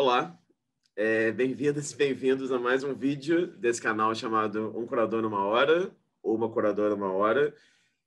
Olá, é, bem-vindas e bem-vindos a mais um vídeo desse canal chamado Um Curador Numa Hora, ou Uma Curadora Numa Hora.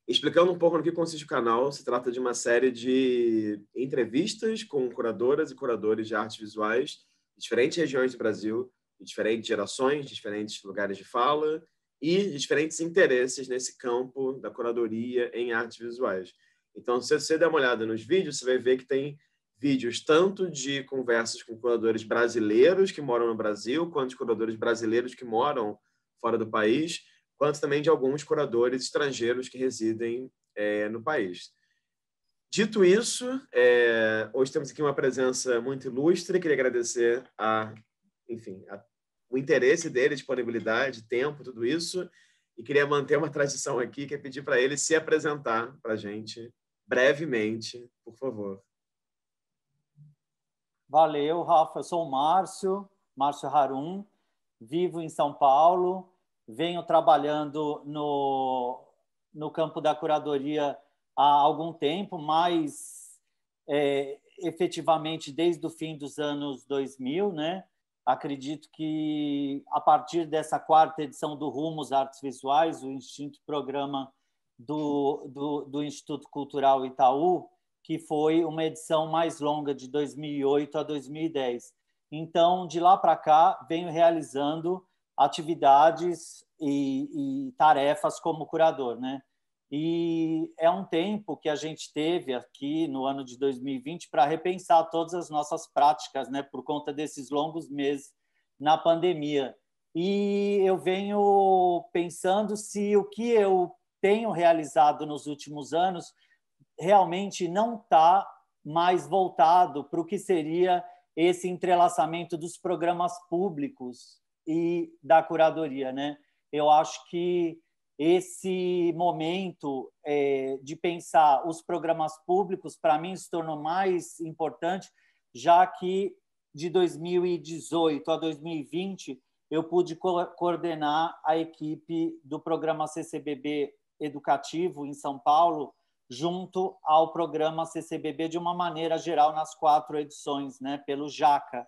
Explicando um pouco no que consiste o canal, se trata de uma série de entrevistas com curadoras e curadores de artes visuais de diferentes regiões do Brasil, de diferentes gerações, de diferentes lugares de fala e de diferentes interesses nesse campo da curadoria em artes visuais. Então, se você der uma olhada nos vídeos, você vai ver que tem vídeos tanto de conversas com curadores brasileiros que moram no Brasil, quanto de curadores brasileiros que moram fora do país, quanto também de alguns curadores estrangeiros que residem é, no país. Dito isso, é, hoje temos aqui uma presença muito ilustre. Queria agradecer a, enfim, a, o interesse dele, disponibilidade, tempo, tudo isso. E queria manter uma tradição aqui, que é pedir para ele se apresentar para a gente brevemente, por favor. Valeu, Rafa. Eu sou o Márcio, Márcio Harum, vivo em São Paulo, venho trabalhando no, no campo da curadoria há algum tempo, mas é, efetivamente desde o fim dos anos 2000, né? Acredito que a partir dessa quarta edição do Rumos Artes Visuais, o Instinto Programa do, do, do Instituto Cultural Itaú, que foi uma edição mais longa, de 2008 a 2010. Então, de lá para cá, venho realizando atividades e, e, tarefas como curador, né? E é um tempo que a gente teve aqui no ano de 2020 para repensar todas as nossas práticas, né, por conta desses longos meses na pandemia. E eu venho pensando se o que eu tenho realizado nos últimos anos realmente não está mais voltado para o que seria esse entrelaçamento dos programas públicos e da curadoria, né? Eu acho que esse momento é, de pensar os programas públicos para mim se tornou mais importante, já que de 2018 a 2020 eu pude co coordenar a equipe do programa CCBB educativo em São Paulo junto ao programa CCBB de uma maneira geral nas quatro edições, né, pelo JACA,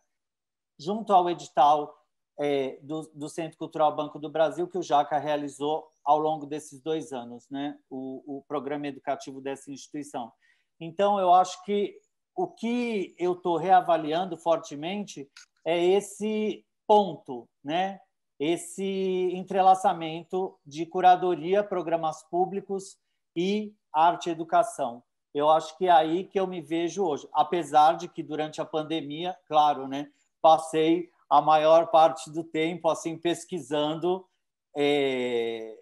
junto ao edital é, do, do, Centro Cultural Banco do Brasil que o JACA realizou ao longo desses dois anos, né, o, o programa educativo dessa instituição. Então, eu acho que o que eu estou reavaliando fortemente é esse ponto, né, esse entrelaçamento de curadoria, programas públicos, e arte e educação. Eu acho que é aí que eu me vejo hoje, apesar de que durante a pandemia, claro, né, passei a maior parte do tempo assim pesquisando é,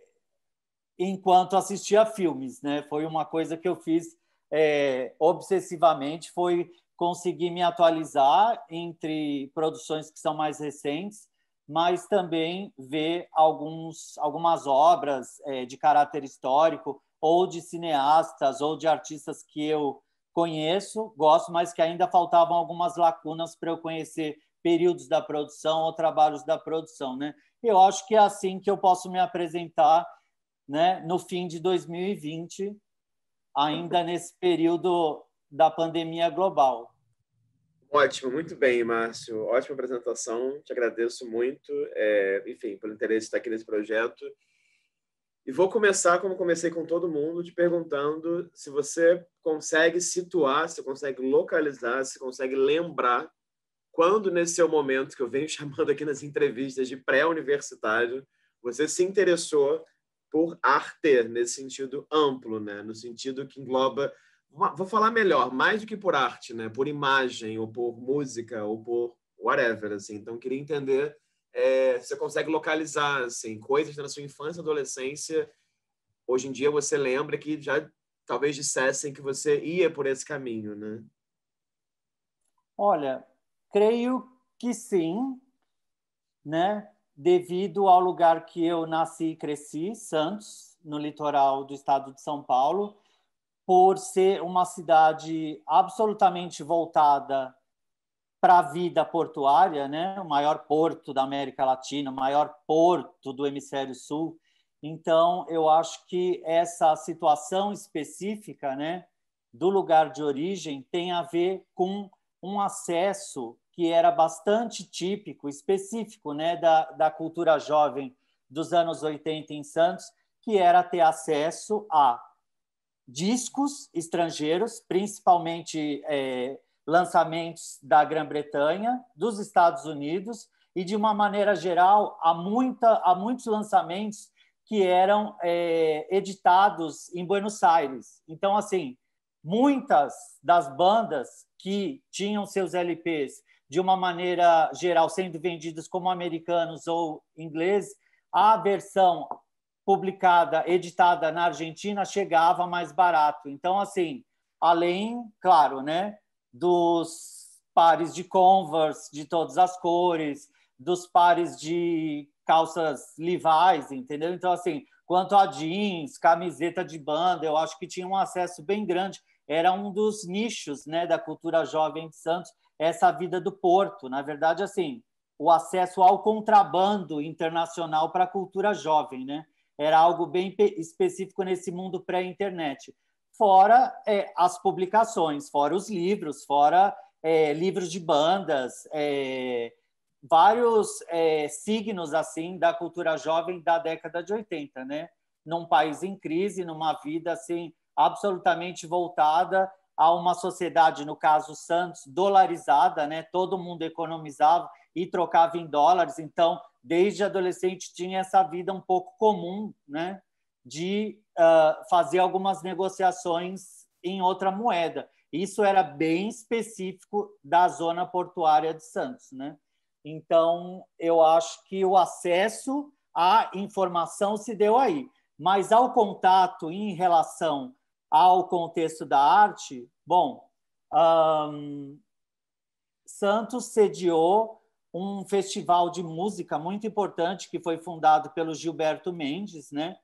enquanto assistia filmes, né? Foi uma coisa que eu fiz é, obsessivamente, foi conseguir me atualizar entre produções que são mais recentes, mas também ver alguns, algumas obras é, de caráter histórico ou de cineastas ou de artistas que eu conheço, gosto, mas que ainda faltavam algumas lacunas para eu conhecer períodos da produção ou trabalhos da produção, né? Eu acho que é assim que eu posso me apresentar, né, no fim de 2020, ainda nesse período da pandemia global. Ótimo, muito bem, Márcio. Ótima apresentação. Te agradeço muito, é, enfim, pelo interesse de estar aqui nesse projeto e vou começar, como comecei com todo mundo, te perguntando se você consegue situar, se consegue localizar, se consegue lembrar quando, nesse seu momento, que eu venho chamando aqui nas entrevistas de pré-universitário, você se interessou por arte, nesse sentido amplo, né? no sentido que engloba. Uma, vou falar melhor, mais do que por arte, né? por imagem, ou por música, ou por whatever. Assim. Então, queria entender é, você consegue localizar assim, coisas da sua infância, adolescência. Hoje em dia você lembra que já talvez dissessem que você ia por esse caminho, né? Olha, creio que sim, né? Devido ao lugar que eu nasci e cresci, Santos, no litoral do estado de São Paulo, por ser uma cidade absolutamente voltada para a vida portuária, né? o maior porto da América Latina, o maior porto do hemisfério sul. Então, eu acho que essa situação específica né, do lugar de origem tem a ver com um acesso que era bastante típico, específico né, da, da cultura jovem dos anos 80 em Santos, que era ter acesso a discos estrangeiros, principalmente. Eh, lançamentos da Grã-Bretanha, dos Estados Unidos e, de uma maneira geral, há, muita, há muitos lançamentos que eram é, editados em Buenos Aires. Então, assim, muitas das bandas que tinham seus LPs de uma maneira geral sendo vendidos como americanos ou ingleses, a versão publicada, editada na Argentina chegava mais barato. Então, assim, além, claro, né, dos pares de Converse de todas as cores, dos pares de calças livais, entendeu? Então, assim, quanto a jeans, camiseta de banda, eu acho que tinha um acesso bem grande. Era um dos nichos né, da cultura jovem de Santos, essa vida do porto. Na verdade, assim, o acesso ao contrabando internacional para a cultura jovem, né? Era algo bem específico nesse mundo pré-internet fora é, as publicações, fora os livros, fora é, livros de bandas, é, vários é, signos assim da cultura jovem da década de 80, né? Num país em crise, numa vida assim absolutamente voltada a uma sociedade, no caso Santos, dolarizada, né? Todo mundo economizava e trocava em dólares, então desde adolescente tinha essa vida um pouco comum, né? de uh, fazer algumas negociações em outra moeda. Isso era bem específico da zona portuária de Santos, né? Então, eu acho que o acesso à informação se deu aí, mas ao contato em relação ao contexto da arte, bom, um, Santos sediou um festival de música muito importante que foi fundado pelo Gilberto Mendes, né?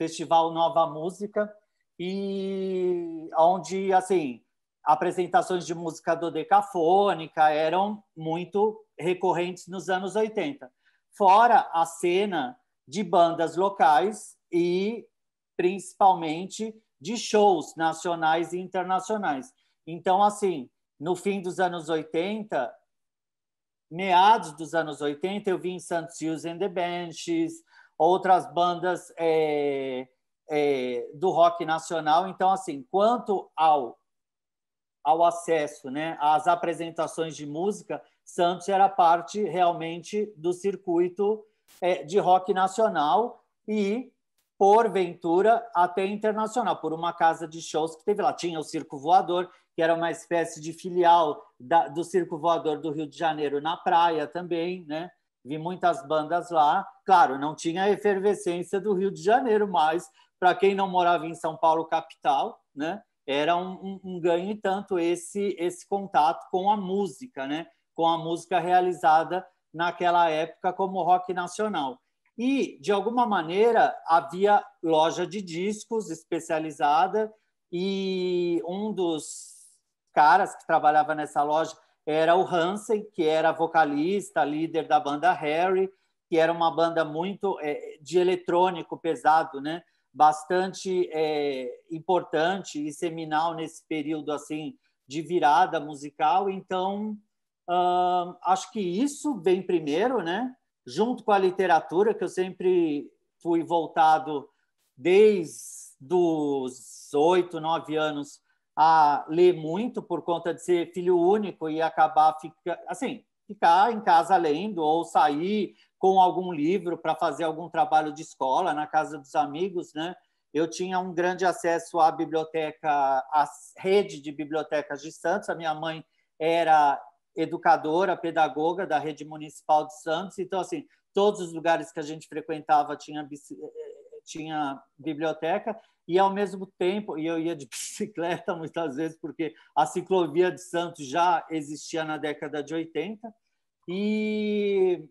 Festival Nova Música e onde assim apresentações de música dodecafônica eram muito recorrentes nos anos 80. Fora a cena de bandas locais e principalmente de shows nacionais e internacionais. Então, assim, no fim dos anos 80, meados dos anos 80, eu vi em St. and the Benches, outras bandas é, é, do rock nacional. Então, assim, quanto ao, ao acesso né, às apresentações de música, Santos era parte realmente do circuito é, de rock nacional e, porventura, até internacional, por uma casa de shows que teve lá. Tinha o Circo Voador, que era uma espécie de filial da, do Circo Voador do Rio de Janeiro na praia também, né? vi muitas bandas lá. Claro, não tinha a efervescência do Rio de Janeiro, mas para quem não morava em São Paulo capital, né, era um, um, um ganho e tanto esse esse contato com a música, né, com a música realizada naquela época como rock nacional. E de alguma maneira havia loja de discos especializada e um dos caras que trabalhava nessa loja era o Hansen, que era vocalista, líder da banda Harry, que era uma banda muito é, de eletrônico pesado, né? bastante é, importante e seminal nesse período assim de virada musical. Então, acho que isso vem primeiro, né? junto com a literatura, que eu sempre fui voltado desde os oito, nove anos a ler muito por conta de ser filho único e acabar fica, assim, ficar em casa lendo ou sair com algum livro para fazer algum trabalho de escola na casa dos amigos, né? Eu tinha um grande acesso à biblioteca, à rede de bibliotecas de Santos. A minha mãe era educadora, pedagoga da rede municipal de Santos. Então, assim, todos os lugares que a gente frequentava tinha, eh, tinha biblioteca e ao mesmo tempo, e eu ia de bicicleta muitas vezes, porque a ciclovia de Santos já existia na década de 80. E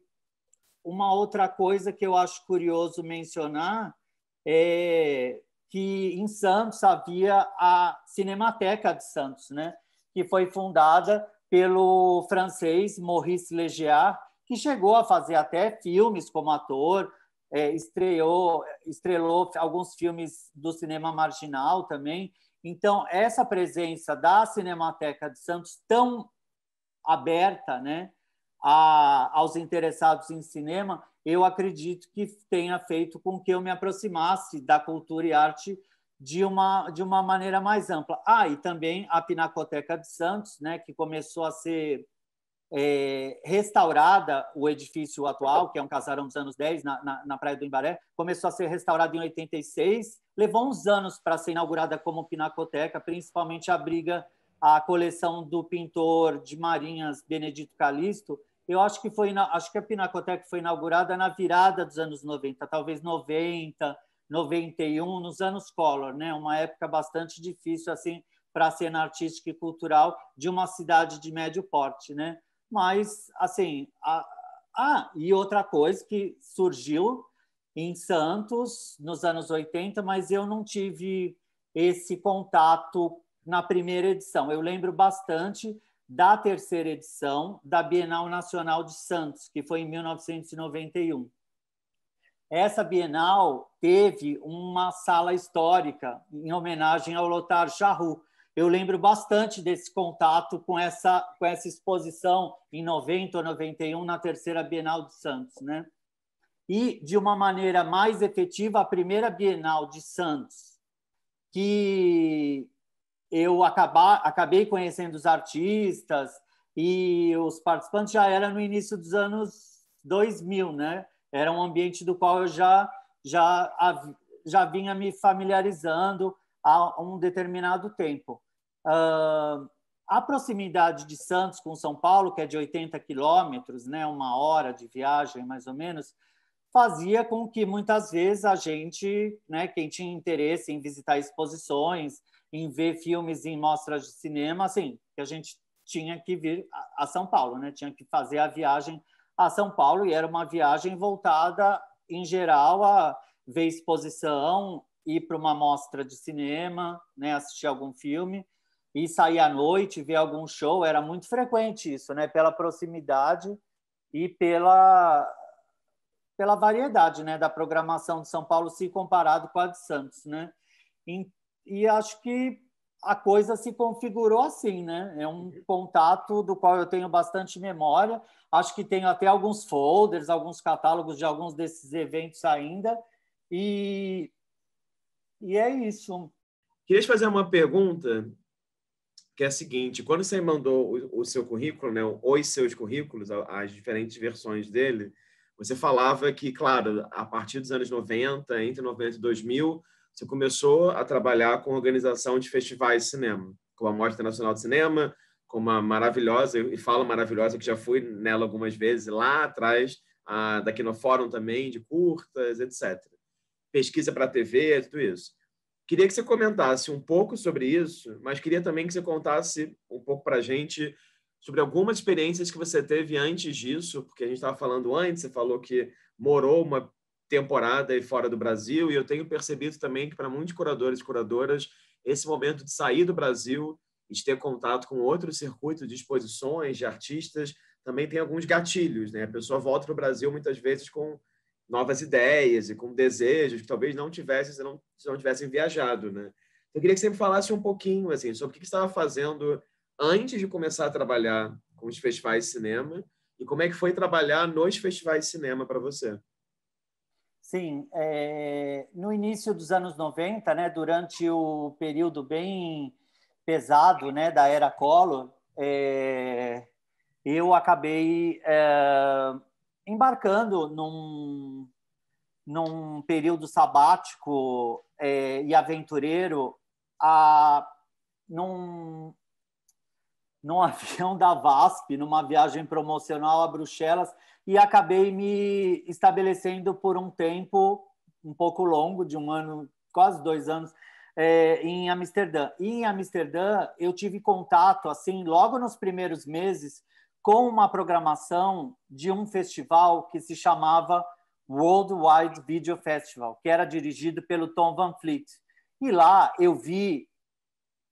uma outra coisa que eu acho curioso mencionar é que em Santos havia a Cinemateca de Santos, né? que foi fundada pelo francês Maurice Legiard que chegou a fazer até filmes como ator, é, estreou, estrelou alguns filmes do cinema marginal também. Então, essa presença da Cinemateca de Santos, tão aberta né, a, aos interessados em cinema, eu acredito que tenha feito com que eu me aproximasse da cultura e arte de uma, de uma maneira mais ampla. Ah, e também a Pinacoteca de Santos, né, que começou a ser é, restaurada o edifício atual, que é um casarão dos anos 10, na, na, na Praia do Imbaré, começou a ser restaurada em 86, levou uns anos para ser inaugurada como pinacoteca, principalmente abriga a coleção do pintor de Marinhas, Benedito Calixto. Eu acho que, foi, acho que a pinacoteca foi inaugurada na virada dos anos 90, talvez 90, 91, nos anos Collor, né? uma época bastante difícil assim para a cena artística e cultural de uma cidade de médio porte. Né? Mas, assim, a... ah, e outra coisa que surgiu em Santos nos anos 80, mas eu não tive esse contato na primeira edição. Eu lembro bastante da terceira edição da Bienal Nacional de Santos, que foi em 1991. Essa Bienal teve uma sala histórica em homenagem ao Lothar Charroux, eu lembro bastante desse contato com essa, com essa exposição em 90 ou 91, na terceira Bienal de Santos. Né? E, de uma maneira mais efetiva, a primeira Bienal de Santos, que eu acabar, acabei conhecendo os artistas e os participantes já era no início dos anos 2000, né? Era um ambiente do qual eu já já já vinha me familiarizando a um determinado tempo. Uh, a proximidade de Santos com São Paulo, que é de 80 quilômetros, né, uma hora de viagem mais ou menos, fazia com que muitas vezes a gente, né, quem tinha interesse em visitar exposições, em ver filmes em mostras de cinema, assim, que a gente tinha que vir a São Paulo, né, tinha que fazer a viagem a São Paulo e era uma viagem voltada em geral a ver exposição, ir para uma mostra de cinema, né, assistir algum filme e sair à noite, ver algum show, era muito frequente isso, né, pela proximidade e pela pela variedade, né, da programação de São Paulo se comparado com a de Santos, né? E, e acho que a coisa se configurou assim, né? É um contato do qual eu tenho bastante memória. Acho que tenho até alguns folders, alguns catálogos de alguns desses eventos ainda. E e é isso. Queria te fazer uma pergunta que é a seguinte: quando você mandou o, o seu currículo, né, os seus currículos, as diferentes versões dele, você falava que, claro, a partir dos anos 90, entre 90 e 2000, você começou a trabalhar com organização de festivais de cinema, com a Mostra Nacional de Cinema, com uma maravilhosa, e fala maravilhosa, que já fui nela algumas vezes lá atrás, a, daqui no Fórum também, de curtas, etc pesquisa para TV, TV, é tudo isso. Queria que você comentasse um pouco sobre isso, mas queria também que você contasse um pouco para a gente sobre algumas experiências que você teve antes disso, porque a gente estava falando antes, você falou que morou uma temporada aí fora do Brasil, e eu tenho percebido também que para muitos curadores e curadoras, esse momento de sair do Brasil e de ter contato com outro circuito de exposições, de artistas, também tem alguns gatilhos, né? A pessoa volta para o Brasil muitas vezes com novas ideias e com desejos que talvez não tivessem se não, se não tivessem viajado, né? Então, eu queria que você me falasse um pouquinho assim sobre o que você estava fazendo antes de começar a trabalhar com os festivais de cinema e como é que foi trabalhar nos festivais de cinema para você. Sim, é, no início dos anos 90, né, durante o período bem pesado né, da era Collor, é, eu acabei é, embarcando num, num período sabático é, e aventureiro a, num, num avião da VASP, numa viagem promocional a Bruxelas, e acabei me estabelecendo por um tempo um pouco longo, de um ano, quase dois anos, é, em Amsterdã. E em Amsterdã eu tive contato, assim, logo nos primeiros meses, com uma programação de um festival que se chamava World Wide Video Festival, que era dirigido pelo Tom Van Fleet. E lá eu vi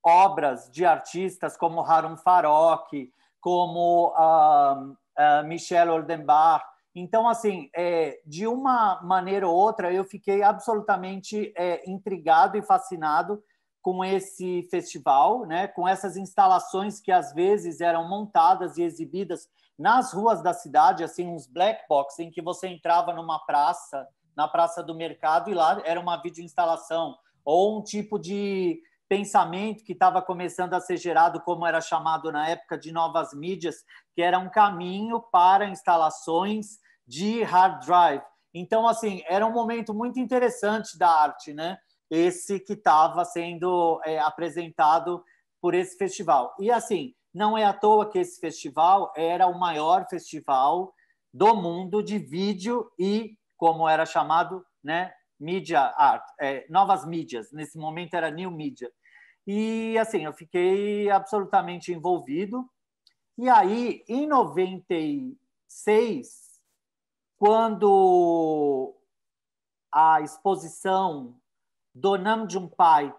obras de artistas como Harun Farok, como uh, uh, Michel Oldenbar. Então, assim, é, de uma maneira ou outra, eu fiquei absolutamente é, intrigado e fascinado com esse festival, né? com essas instalações que às vezes eram montadas e exibidas nas ruas da cidade, assim, uns black box, em que você entrava numa praça, na Praça do Mercado, e lá era uma videoinstalação, ou um tipo de pensamento que estava começando a ser gerado, como era chamado na época de novas mídias, que era um caminho para instalações de hard drive. Então, assim, era um momento muito interessante da arte, né? esse que estava sendo é, apresentado por esse festival. E assim, não é à toa que esse festival era o maior festival do mundo de vídeo e, como era chamado, né, mídia art, é, novas mídias. Nesse momento era new media. E assim, eu fiquei absolutamente envolvido. E aí, em 96, quando a exposição Donam Junpaik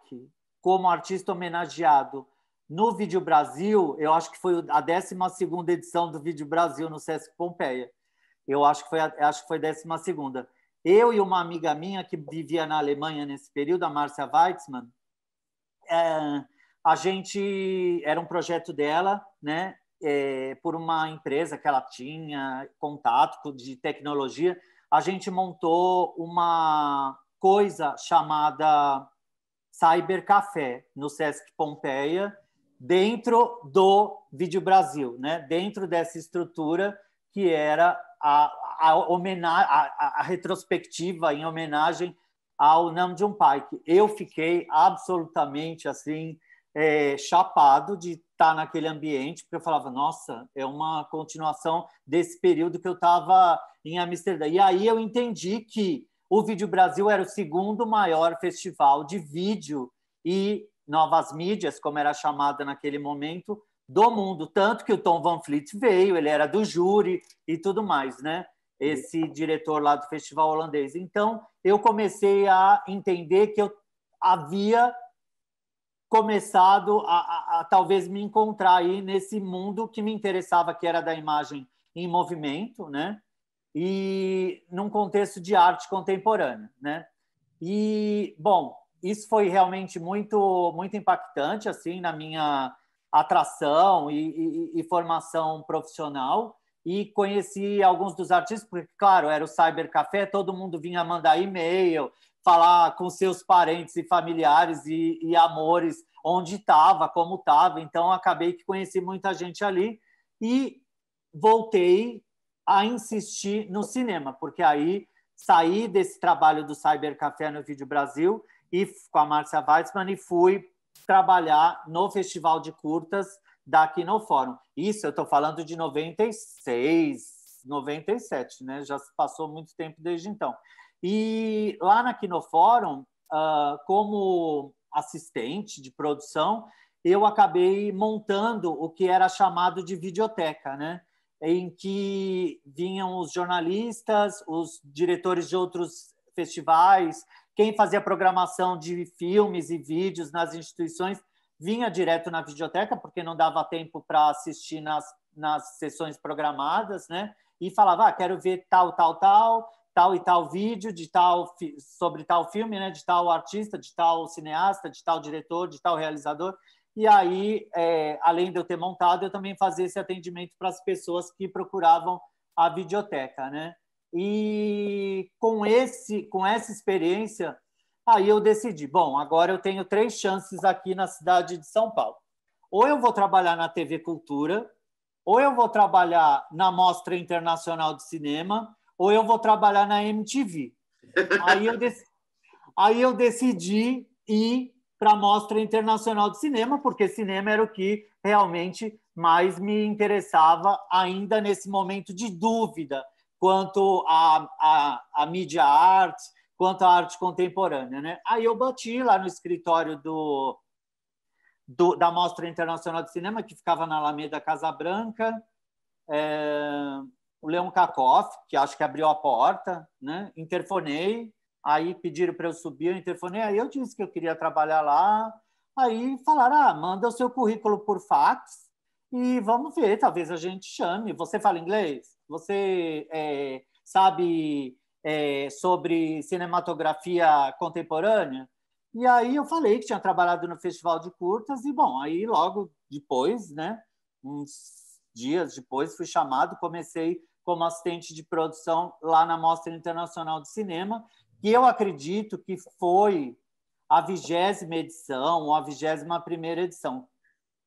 como artista homenageado no Vídeo Brasil, eu acho que foi a 12 edição do Vídeo Brasil no Sesc Pompeia. Eu acho que foi a, acho que foi 12 segunda. Eu e uma amiga minha que vivia na Alemanha nesse período, a Márcia Weizmann, é, a gente era um projeto dela, né? É, por uma empresa que ela tinha contato de tecnologia, a gente montou uma coisa chamada cybercafé no Sesc Pompeia, dentro do Vídeo Brasil, né? dentro dessa estrutura que era a, a, a, a retrospectiva em homenagem ao Nam June Paik. Eu fiquei absolutamente assim é, chapado de estar naquele ambiente, porque eu falava, nossa, é uma continuação desse período que eu estava em Amsterdã. E aí eu entendi que o Vídeo Brasil era o segundo maior festival de vídeo e novas mídias, como era chamada naquele momento, do mundo. Tanto que o Tom Van Fleet veio, ele era do júri e tudo mais, né? Esse diretor lá do festival holandês. Então, eu comecei a entender que eu havia começado a, a, a talvez me encontrar aí nesse mundo que me interessava, que era da imagem em movimento, né? e num contexto de arte contemporânea, né? E bom, isso foi realmente muito muito impactante assim na minha atração e, e, e formação profissional e conheci alguns dos artistas porque claro era o Cyber Café, todo mundo vinha mandar e-mail, falar com seus parentes e familiares e, e amores onde estava, como estava, então acabei que conheci muita gente ali e voltei a insistir no cinema, porque aí saí desse trabalho do Cyber Café no Vídeo Brasil e com a Márcia Weizmann e fui trabalhar no Festival de Curtas daqui no Fórum. Isso eu estou falando de 96, 97, né? Já passou muito tempo desde então. E lá na Quinofórum, uh, ah, como assistente de produção, eu acabei montando o que era chamado de videoteca, né? em que vinham os jornalistas, os diretores de outros festivais, quem fazia programação de filmes e vídeos nas instituições vinha direto na videoteca, porque não dava tempo para assistir nas, nas sessões programadas, né? E falava, ah, quero ver tal, tal, tal, tal e tal vídeo de tal sobre tal filme, né? De tal artista, de tal cineasta, de tal diretor, de tal realizador. E aí, é, além de eu ter montado, eu também fazia esse atendimento para as pessoas que procuravam a videoteca, né? E com esse, com essa experiência, aí eu decidi, bom, agora eu tenho três chances aqui na cidade de São Paulo. Ou eu vou trabalhar na TV Cultura, ou eu vou trabalhar na Mostra Internacional de Cinema, ou eu vou trabalhar na MTV. Aí eu, dec... aí eu decidi ir para a Mostra Internacional de Cinema, porque cinema era o que realmente mais me interessava, ainda nesse momento de dúvida quanto à a, a, mídia arte, quanto à arte contemporânea. Né? Aí eu bati lá no escritório do, do da Mostra Internacional de Cinema, que ficava na Alameda casa é, o Leon Kakoff, que acho que abriu a porta, né? interfonei, Aí pediram para eu subir, eu interfonei, aí eu disse que eu queria trabalhar lá. Aí falaram: ah, manda o seu currículo por fax e vamos ver, talvez a gente chame. Você fala inglês? Você é, sabe é, sobre cinematografia contemporânea? E aí eu falei que tinha trabalhado no Festival de Curtas e, bom, aí logo depois, né, uns dias depois, fui chamado, comecei como assistente de produção lá na Mostra Internacional de Cinema que eu acredito que foi a vigésima edição ou a vigésima primeira edição.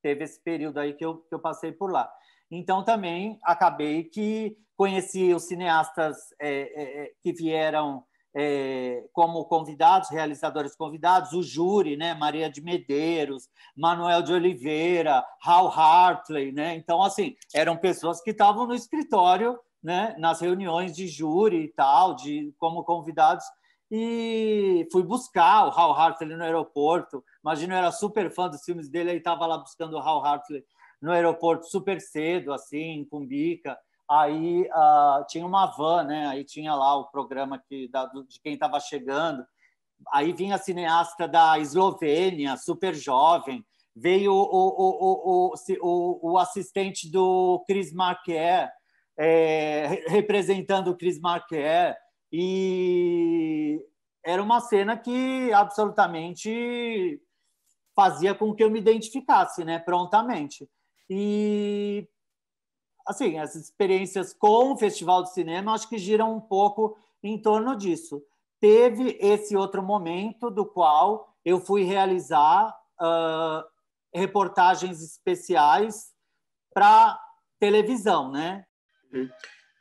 Teve esse período aí que eu, que eu passei por lá. Então, também acabei que conheci os cineastas é, é, é, que vieram é, como convidados, realizadores convidados, o júri, né? Maria de Medeiros, Manuel de Oliveira, Hal Hartley, né? Então, assim, eram pessoas que estavam no escritório, né? Nas reuniões de júri e tal, de como convidados, e fui buscar o Hal Hartley no aeroporto. Imagino, eu era super fã dos filmes dele, ele estava lá buscando o Hal Hartley no aeroporto super cedo, assim, com bica. Aí uh, tinha uma van, né? Aí tinha lá o programa que, da, de quem estava chegando. Aí vinha a cineasta da Eslovênia, super jovem. Veio o, o, o, o, o assistente do Chris Marquet, é, representando o Chris Marquet e era uma cena que absolutamente fazia com que eu me identificasse, né, prontamente. E assim, as experiências com o Festival de Cinema acho que giram um pouco em torno disso. Teve esse outro momento do qual eu fui realizar uh, reportagens especiais para televisão, né? Uhum.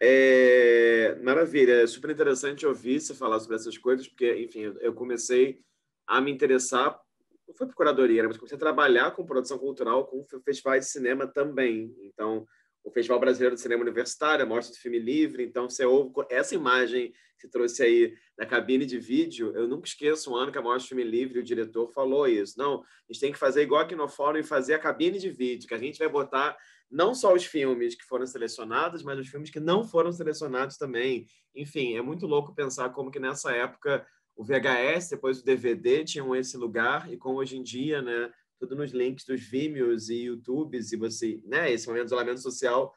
É, maravilha, é super interessante ouvir você falar sobre essas coisas, porque, enfim, eu comecei a me interessar, não foi por curadoria, né, mas comecei a trabalhar com produção cultural, com festivais de cinema também. Então, o Festival Brasileiro de Cinema Universitário, a Mostra do Filme Livre, então você ouve essa imagem que trouxe aí na cabine de vídeo, eu nunca esqueço um ano que a Mostra do Filme Livre, o diretor falou isso, não, a gente tem que fazer igual aqui no fórum e fazer a cabine de vídeo, que a gente vai botar não só os filmes que foram selecionados, mas os filmes que não foram selecionados também. Enfim, é muito louco pensar como que nessa época o VHS, depois o DVD tinham esse lugar e como hoje em dia, né, tudo nos links dos Vimeos e YouTubes e você, né, esse momento de isolamento social,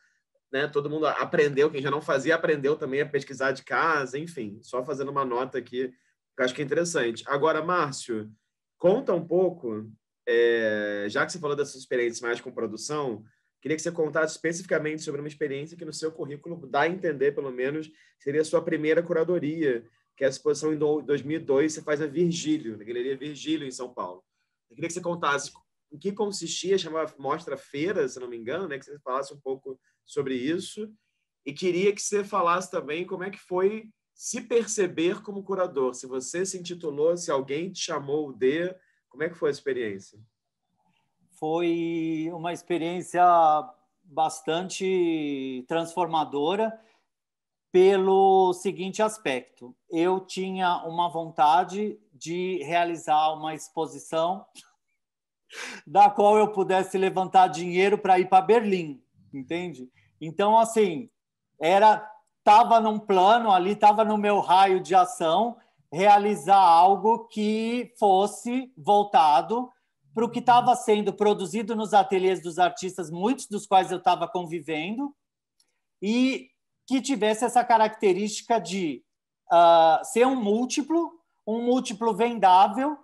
né, todo mundo aprendeu, quem já não fazia aprendeu também a pesquisar de casa, enfim, só fazendo uma nota aqui, que eu acho que é interessante. Agora, Márcio, conta um pouco, é, já que você falou dessas experiências mais com produção, Queria que você contasse especificamente sobre uma experiência que no seu currículo dá a entender, pelo menos, seria a sua primeira curadoria, que é a exposição em 2002, você faz a Virgílio, na Galeria Virgílio, em São Paulo. Eu queria que você contasse em que consistia, chamava Mostra Feira, se não me engano, né? que você falasse um pouco sobre isso. E queria que você falasse também como é que foi se perceber como curador, se você se intitulou, se alguém te chamou de, como é que foi a experiência? foi uma experiência bastante transformadora pelo seguinte aspecto: eu tinha uma vontade de realizar uma exposição da qual eu pudesse levantar dinheiro para ir para Berlim, entende? Então assim, era tava num plano ali, tava no meu raio de ação realizar algo que fosse voltado para o que estava sendo produzido nos ateliês dos artistas, muitos dos quais eu estava convivendo, e que tivesse essa característica de uh, ser um múltiplo, um múltiplo vendável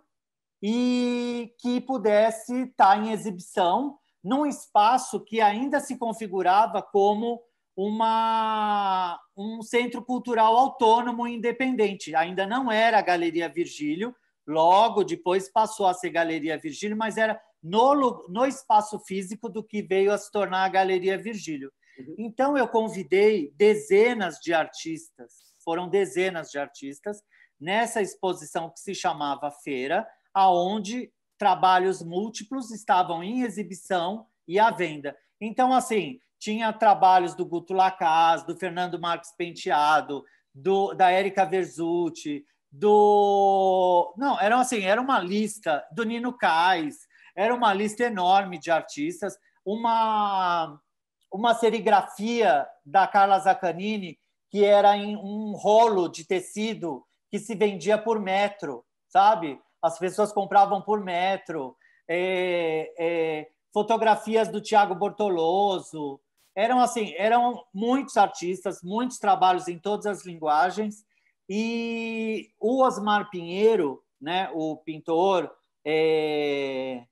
e que pudesse estar tá em exibição num espaço que ainda se configurava como uma, um centro cultural autônomo e independente. Ainda não era a Galeria Virgílio, Logo depois passou a ser Galeria Virgílio, mas era no, no espaço físico do que veio a se tornar a Galeria Virgílio. Uhum. Então eu convidei dezenas de artistas, foram dezenas de artistas, nessa exposição que se chamava Feira, aonde trabalhos múltiplos estavam em exibição e à venda. Então, assim, tinha trabalhos do Guto Lacaz, do Fernando Marques Penteado, do, da Érica Verzucci, do. Não, era assim, era uma lista do Nino Cais, era uma lista enorme de artistas, uma, uma serigrafia da Carla Zaccanini, que era em um rolo de tecido que se vendia por metro, sabe? As pessoas compravam por metro. É, é, fotografias do Tiago Bortoloso. Eram assim, eram muitos artistas, muitos trabalhos em todas as linguagens e o Osmar Pinheiro, né, o pintor é,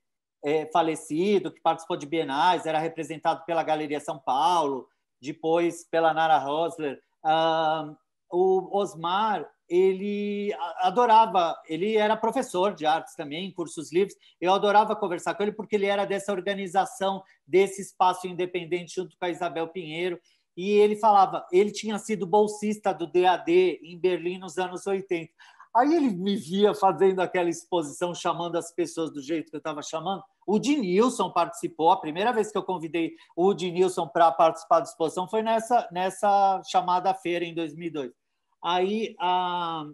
é, falecido, que participou de bienais, era representado pela Galeria São Paulo, depois pela Nara Rosler. o Osmar ele adorava, ele era professor de artes também, cursos livres. Eu adorava conversar com ele porque ele era dessa organização desse espaço independente junto com a Isabel Pinheiro e ele falava, ele tinha sido bolsista do DAD em Berlim nos anos 80. Aí ele me via fazendo aquela exposição, chamando as pessoas do jeito que eu estava chamando. O Dinilson participou, a primeira vez que eu convidei o Dinilson para participar da exposição foi nessa, nessa chamada feira em 2002. Aí a,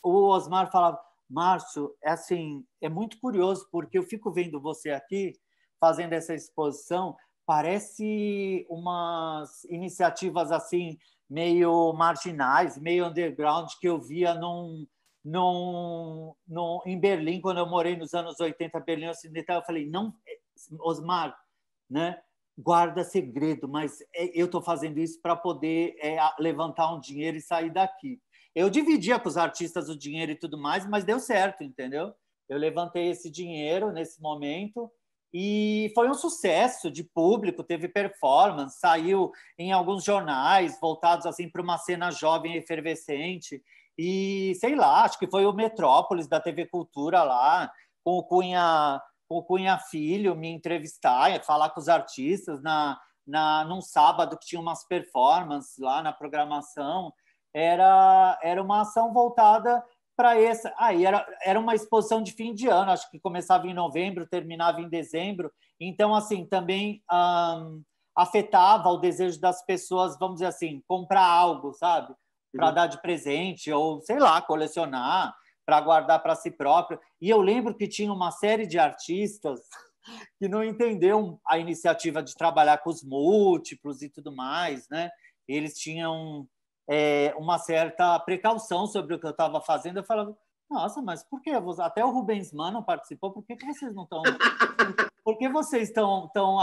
o Osmar falava, Márcio, é assim, é muito curioso, porque eu fico vendo você aqui fazendo essa exposição parece umas iniciativas assim meio marginais, meio underground que eu via num, num, num, em Berlim quando eu morei nos anos 80, Berlim Ocidental, eu falei não, é, Osmar, né? Guarda segredo, mas é, eu estou fazendo isso para poder é, levantar um dinheiro e sair daqui. Eu dividia com os artistas o dinheiro e tudo mais, mas deu certo, entendeu? Eu levantei esse dinheiro nesse momento e foi um sucesso de público, teve performance, saiu em alguns jornais voltados assim para uma cena jovem e efervescente. E sei lá, acho que foi o Metrópolis da TV Cultura lá, com o Cunha, com o Cunha Filho me entrevistar, falar com os artistas na, na num sábado que tinha umas performances lá na programação. Era era uma ação voltada para essa. Aí ah, era, era uma exposição de fim de ano, acho que começava em novembro, terminava em dezembro. Então, assim, também afetava o desejo das pessoas, vamos dizer assim, comprar algo, sabe? Para uhum. dar de presente, ou sei lá, colecionar, para guardar para si próprio. E eu lembro que tinha uma série de artistas que não entenderam a iniciativa de trabalhar com os múltiplos e tudo mais, né? Eles tinham é, uma certa precaução sobre o que eu estava fazendo. Eu falava, nossa, mas por que? Até o Rubens Mano participou, por que, que vocês não estão. Por que vocês estão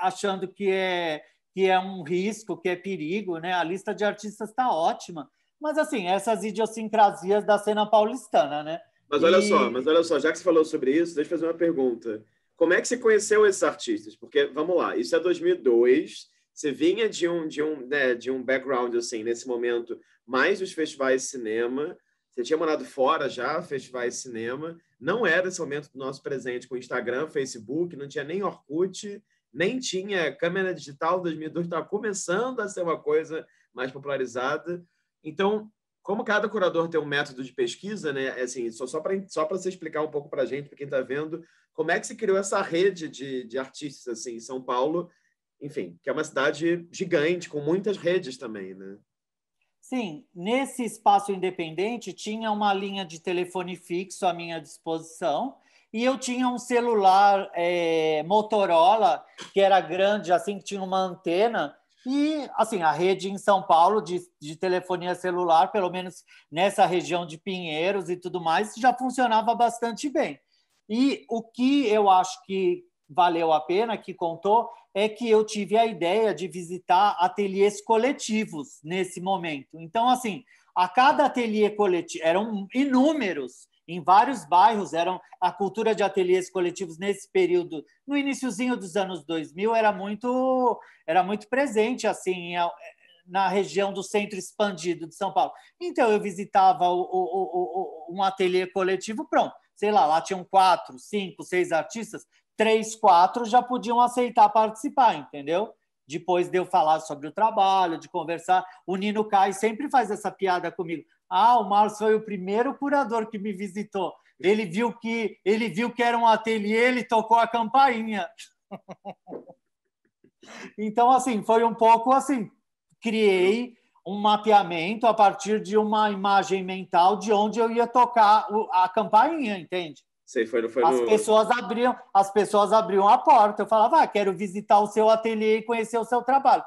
achando que é, que é um risco, que é perigo, né? A lista de artistas está ótima. Mas, assim, essas idiosincrasias da cena paulistana, né? Mas olha e... só, mas olha só, já que você falou sobre isso, deixa eu fazer uma pergunta. Como é que você conheceu esses artistas? Porque, vamos lá, isso é 2002, você vinha de um, de um, né, de um background, assim, nesse momento, mais os festivais de cinema. Você tinha morado fora já, festivais de cinema. Não era esse momento do nosso presente com Instagram, Facebook, não tinha nem Orkut, nem tinha câmera digital 2002, estava começando a ser uma coisa mais popularizada. Então, como cada curador tem um método de pesquisa, né? É assim, só, só para só você explicar um pouco para a gente, para quem está vendo, como é que se criou essa rede de, de artistas assim, em São Paulo enfim, que é uma cidade gigante, com muitas redes também, né? Sim, nesse espaço independente tinha uma linha de telefone fixo à minha disposição e eu tinha um celular é, Motorola que era grande, assim que tinha uma antena e assim a rede em São Paulo de, de telefonia celular, pelo menos nessa região de Pinheiros e tudo mais, já funcionava bastante bem. E o que eu acho que valeu a pena, que contou, é que eu tive a ideia de visitar ateliês coletivos nesse momento. Então, assim, a cada ateliê coletivo, eram inúmeros, em vários bairros, eram a cultura de ateliês coletivos nesse período, no iníciozinho dos anos 2000, era muito, era muito presente, assim, eh, na região do centro expandido de São Paulo. Então, eu visitava o, o, o, um ateliê coletivo, pronto sei lá, lá tinham quatro, cinco, seis artistas, três, quatro já podiam aceitar participar, entendeu? Depois de eu falar sobre o trabalho, de conversar, o Nino Caio sempre faz essa piada comigo. Ah, o Márcio foi o primeiro curador que me visitou. Ele viu que ele viu que era um ateliê, ele tocou a campainha. então, assim, foi um pouco assim. Criei um mapeamento a partir de uma imagem mental de onde eu ia tocar a campainha, entende? Sei, foi, foi as no... pessoas abriam, as pessoas abriam a porta. Eu falava, ah, quero visitar o seu ateliê e conhecer o seu trabalho.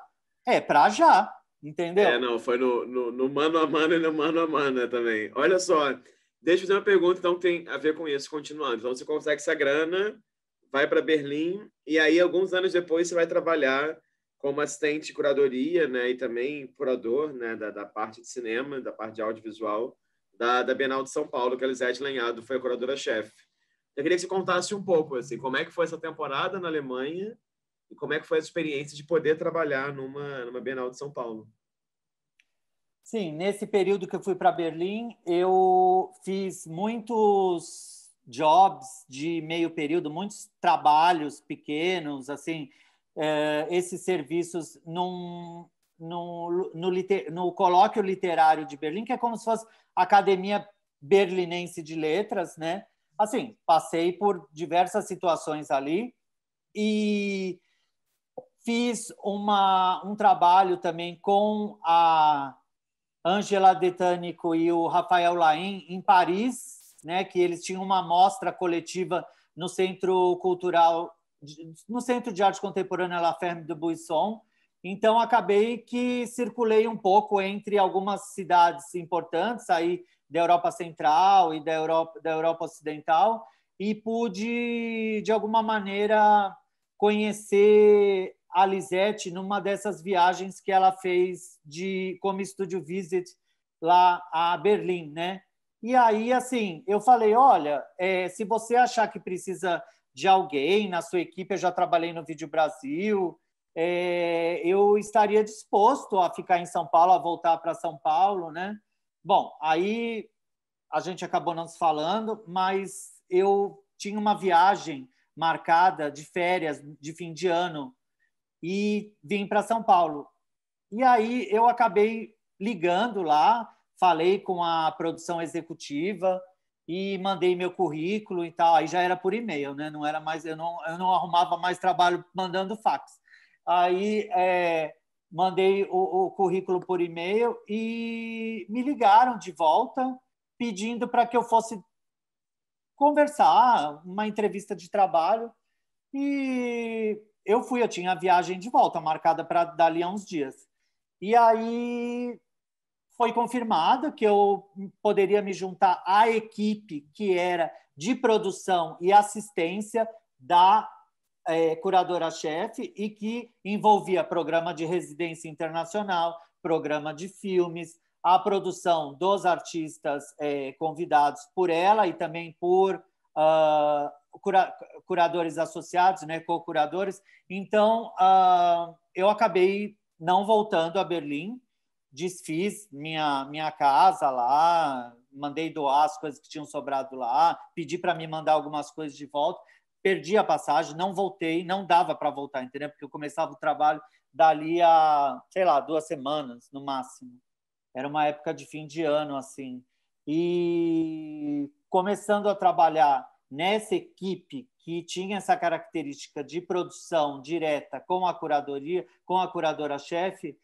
É para já, entendeu? É, não, foi no, no, no, mano a mano e no mano a mano né, também. Olha só, deixa eu fazer uma pergunta, então tem a ver com isso, continuando. Então você consegue essa grana, vai para Berlim e aí alguns anos depois você vai trabalhar como assistente de curadoria, né, e também curador, né, da, da parte de cinema, da parte de audiovisual da, da Bienal de São Paulo, que a Lisete Lenhado foi a curadora-chefe. Eu queria que você contasse um pouco, assim, como é que foi essa temporada na Alemanha e como é que foi a experiência de poder trabalhar numa, numa Bienal de São Paulo. Sim, nesse período que eu fui para Berlim, eu fiz muitos jobs de meio período, muitos trabalhos pequenos, assim, eh, esses serviços num, num, no, liter, no colóquio literário de Berlim, que é como se fosse a Academia Berlinense de Letras, né? assim, passei por diversas situações ali e fiz uma, um trabalho também com a Angela Detânico e o Rafael Laim em Paris, né, que eles tinham uma mostra coletiva no Centro Cultural, no Centro de Arte Contemporânea La Ferme de Buisson, então, acabei que circulei um pouco entre algumas cidades importantes aí da Europa Central e da Europa, da Europa Ocidental e pude, de alguma maneira, conhecer a Lisette numa dessas viagens que ela fez de como estúdio visit lá a Berlim, né? E aí, assim, eu falei, olha, é, se você achar que precisa de alguém na sua equipe, eu já trabalhei no Vídeo Brasil, é, eu estaria disposto a ficar em São Paulo, a voltar para São Paulo, né? Bom, aí a gente acabou não se falando, mas eu tinha uma viagem marcada de férias de fim de ano e vim para São Paulo. E aí eu acabei ligando lá, falei com a produção executiva e mandei meu currículo e tal. Aí já era por e-mail, né? Não era mais, eu não, eu não arrumava mais trabalho mandando fax aí é, mandei o, o, currículo por e-mail e me ligaram de volta pedindo para que eu fosse conversar, uma entrevista de trabalho. E eu fui, eu tinha a viagem de volta marcada para dali a uns dias. E aí foi confirmado que eu poderia me juntar à equipe que era de produção e assistência da é, curadora-chefe e que envolvia programa de residência internacional, programa de filmes, a produção dos artistas é, convidados por ela e também por uh, cura curadores associados, né, co-curadores. Então, uh, eu acabei não voltando a Berlim, desfiz minha, minha casa lá, mandei doar as coisas que tinham sobrado lá, pedi para me mandar algumas coisas de volta, perdi a passagem, não voltei, não dava para voltar, entendeu? Porque eu começava o trabalho dali a, sei lá, duas semanas no máximo. Era uma época de fim de ano, assim. E começando a trabalhar nessa equipe que tinha essa característica de produção direta com a curadoria, com a curadora-chefe,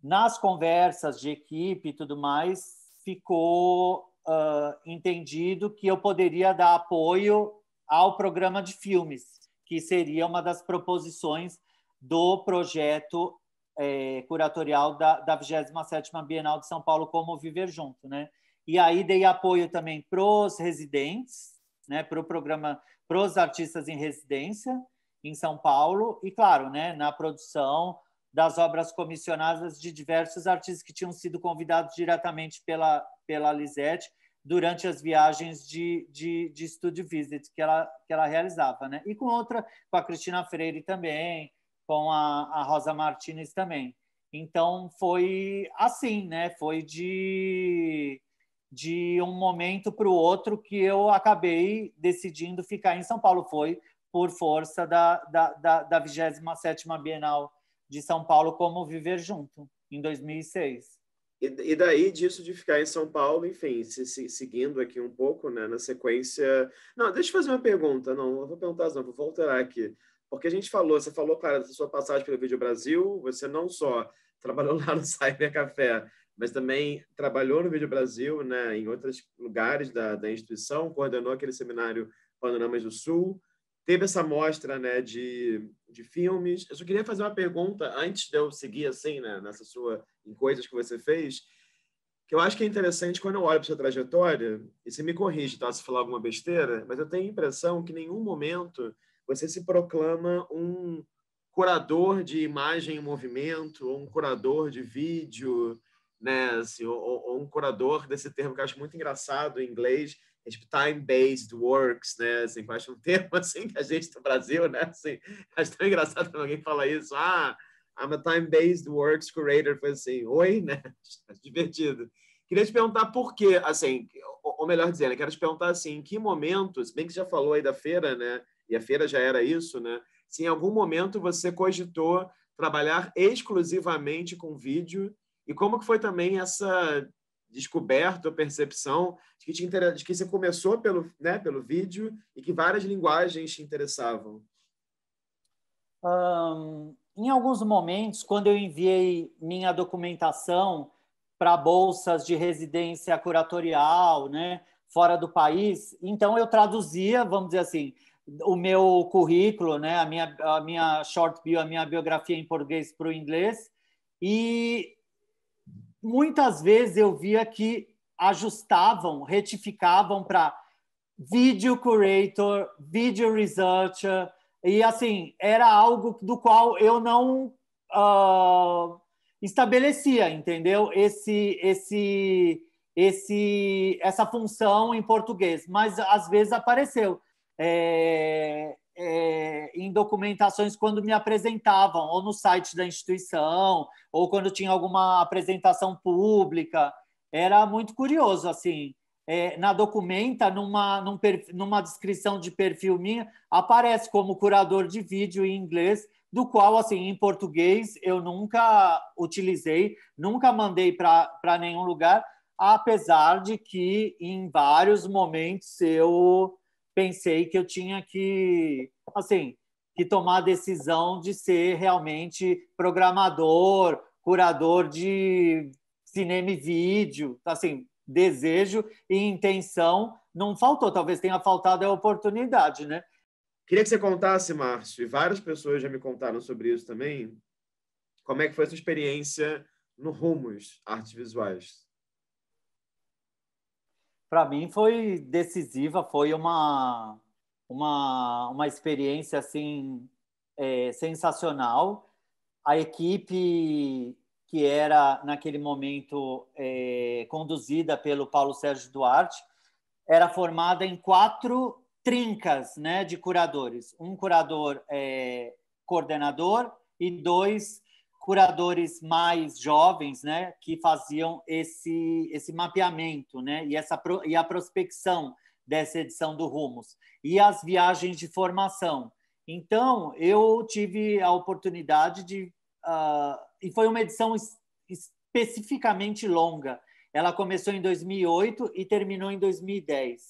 nas conversas de equipe e tudo mais, ficou uh, entendido que eu poderia dar apoio ao programa de filmes, que seria uma das proposições do projeto é, curatorial da, da 27 Bienal de São Paulo como Viver Junto, né? E aí dei apoio também para os residentes, né, para o programa, para os artistas em residência em São Paulo e, claro, né, na produção das obras comissionadas de diversos artistas que tinham sido convidados diretamente pela, pela Lisette durante as viagens de, de, de studio visit que ela, que ela realizava, né? E com outra, com a Cristina Freire também, com a, a Rosa Martinez também. Então foi assim, né? Foi de de um momento para o outro que eu acabei decidindo ficar em São Paulo. Foi por força da, da, da, da 27ª Bienal de São Paulo como Viver Junto, em 2006 e, e, daí disso de ficar em São Paulo, enfim, se, se, seguindo aqui um pouco, né, na sequência. Não, deixa eu fazer uma pergunta, não, não vou perguntar, não, vou voltar aqui. Porque a gente falou, você falou, claro, da sua passagem pelo Vídeo Brasil, você não só trabalhou lá no Cyber Café, mas também trabalhou no Vídeo Brasil, né, em outros lugares da, da instituição, coordenou aquele seminário Panoramas do Sul, teve essa mostra né, de, de filmes. Eu só queria fazer uma pergunta antes de eu seguir assim, né, nessa sua em coisas que você fez, que eu acho que é interessante quando eu olho para sua trajetória, e você me corrige tá, se falar alguma besteira, mas eu tenho a impressão que em nenhum momento você se proclama um curador de imagem em movimento, ou um curador de vídeo, né, assim, ou, ou um curador desse termo que eu acho muito engraçado em inglês, é tipo time-based works, né? Assim, eu acho um termo assim que a gente do Brasil, né? Assim, acho tão engraçado quando alguém fala isso. Ah, I'm a time-based works curator. Foi assim, oi, né? Divertido. Queria te perguntar por quê, assim, ou melhor dizendo, quero te perguntar assim, em que momentos, bem que você já falou aí da feira, né? E a feira já era isso, né? Se em algum momento você cogitou trabalhar exclusivamente com vídeo e como que foi também essa descoberto a percepção de que, te inter... de que você começou pelo, né, pelo vídeo e que várias linguagens te interessavam? Um, em alguns momentos, quando eu enviei minha documentação para bolsas de residência curatorial, né, fora do país, então eu traduzia, vamos dizer assim, o meu currículo, né, a minha, a minha short bio, a minha biografia em português para o inglês, e muitas vezes eu via que ajustavam, retificavam para video curator, video researcher, e assim, era algo do qual eu não uh, estabelecia, entendeu? Esse, esse, esse, essa função em português, mas às vezes apareceu. É, é, em documentações quando me apresentavam, ou no site da instituição, ou quando tinha alguma apresentação pública. Era muito curioso, assim. É, na documenta, numa, num numa descrição de perfil minha, aparece como curador de vídeo em inglês, do qual, assim, em português eu nunca utilizei, nunca mandei para nenhum lugar, apesar de que em vários momentos eu pensei que eu tinha que, assim, que tomar a decisão de ser realmente programador, curador de cinema e vídeo, então, assim, desejo e intenção não faltou, talvez tenha faltado a oportunidade, né? Queria que você contasse, Márcio, e várias pessoas já me contaram sobre isso também, como é que foi a sua experiência no Rumos Artes Visuais? para mim foi decisiva, foi uma uma, uma experiência assim é, sensacional. A equipe que era naquele momento é, conduzida pelo Paulo Sérgio Duarte era formada em quatro trincas, né, de curadores. Um curador é, coordenador e dois curadores mais jovens, né, que faziam esse esse mapeamento, né, e essa e a prospecção dessa edição do Rumos e as viagens de formação. Então eu tive a oportunidade de uh, e foi uma edição es, especificamente longa. Ela começou em 2008 e terminou em 2010,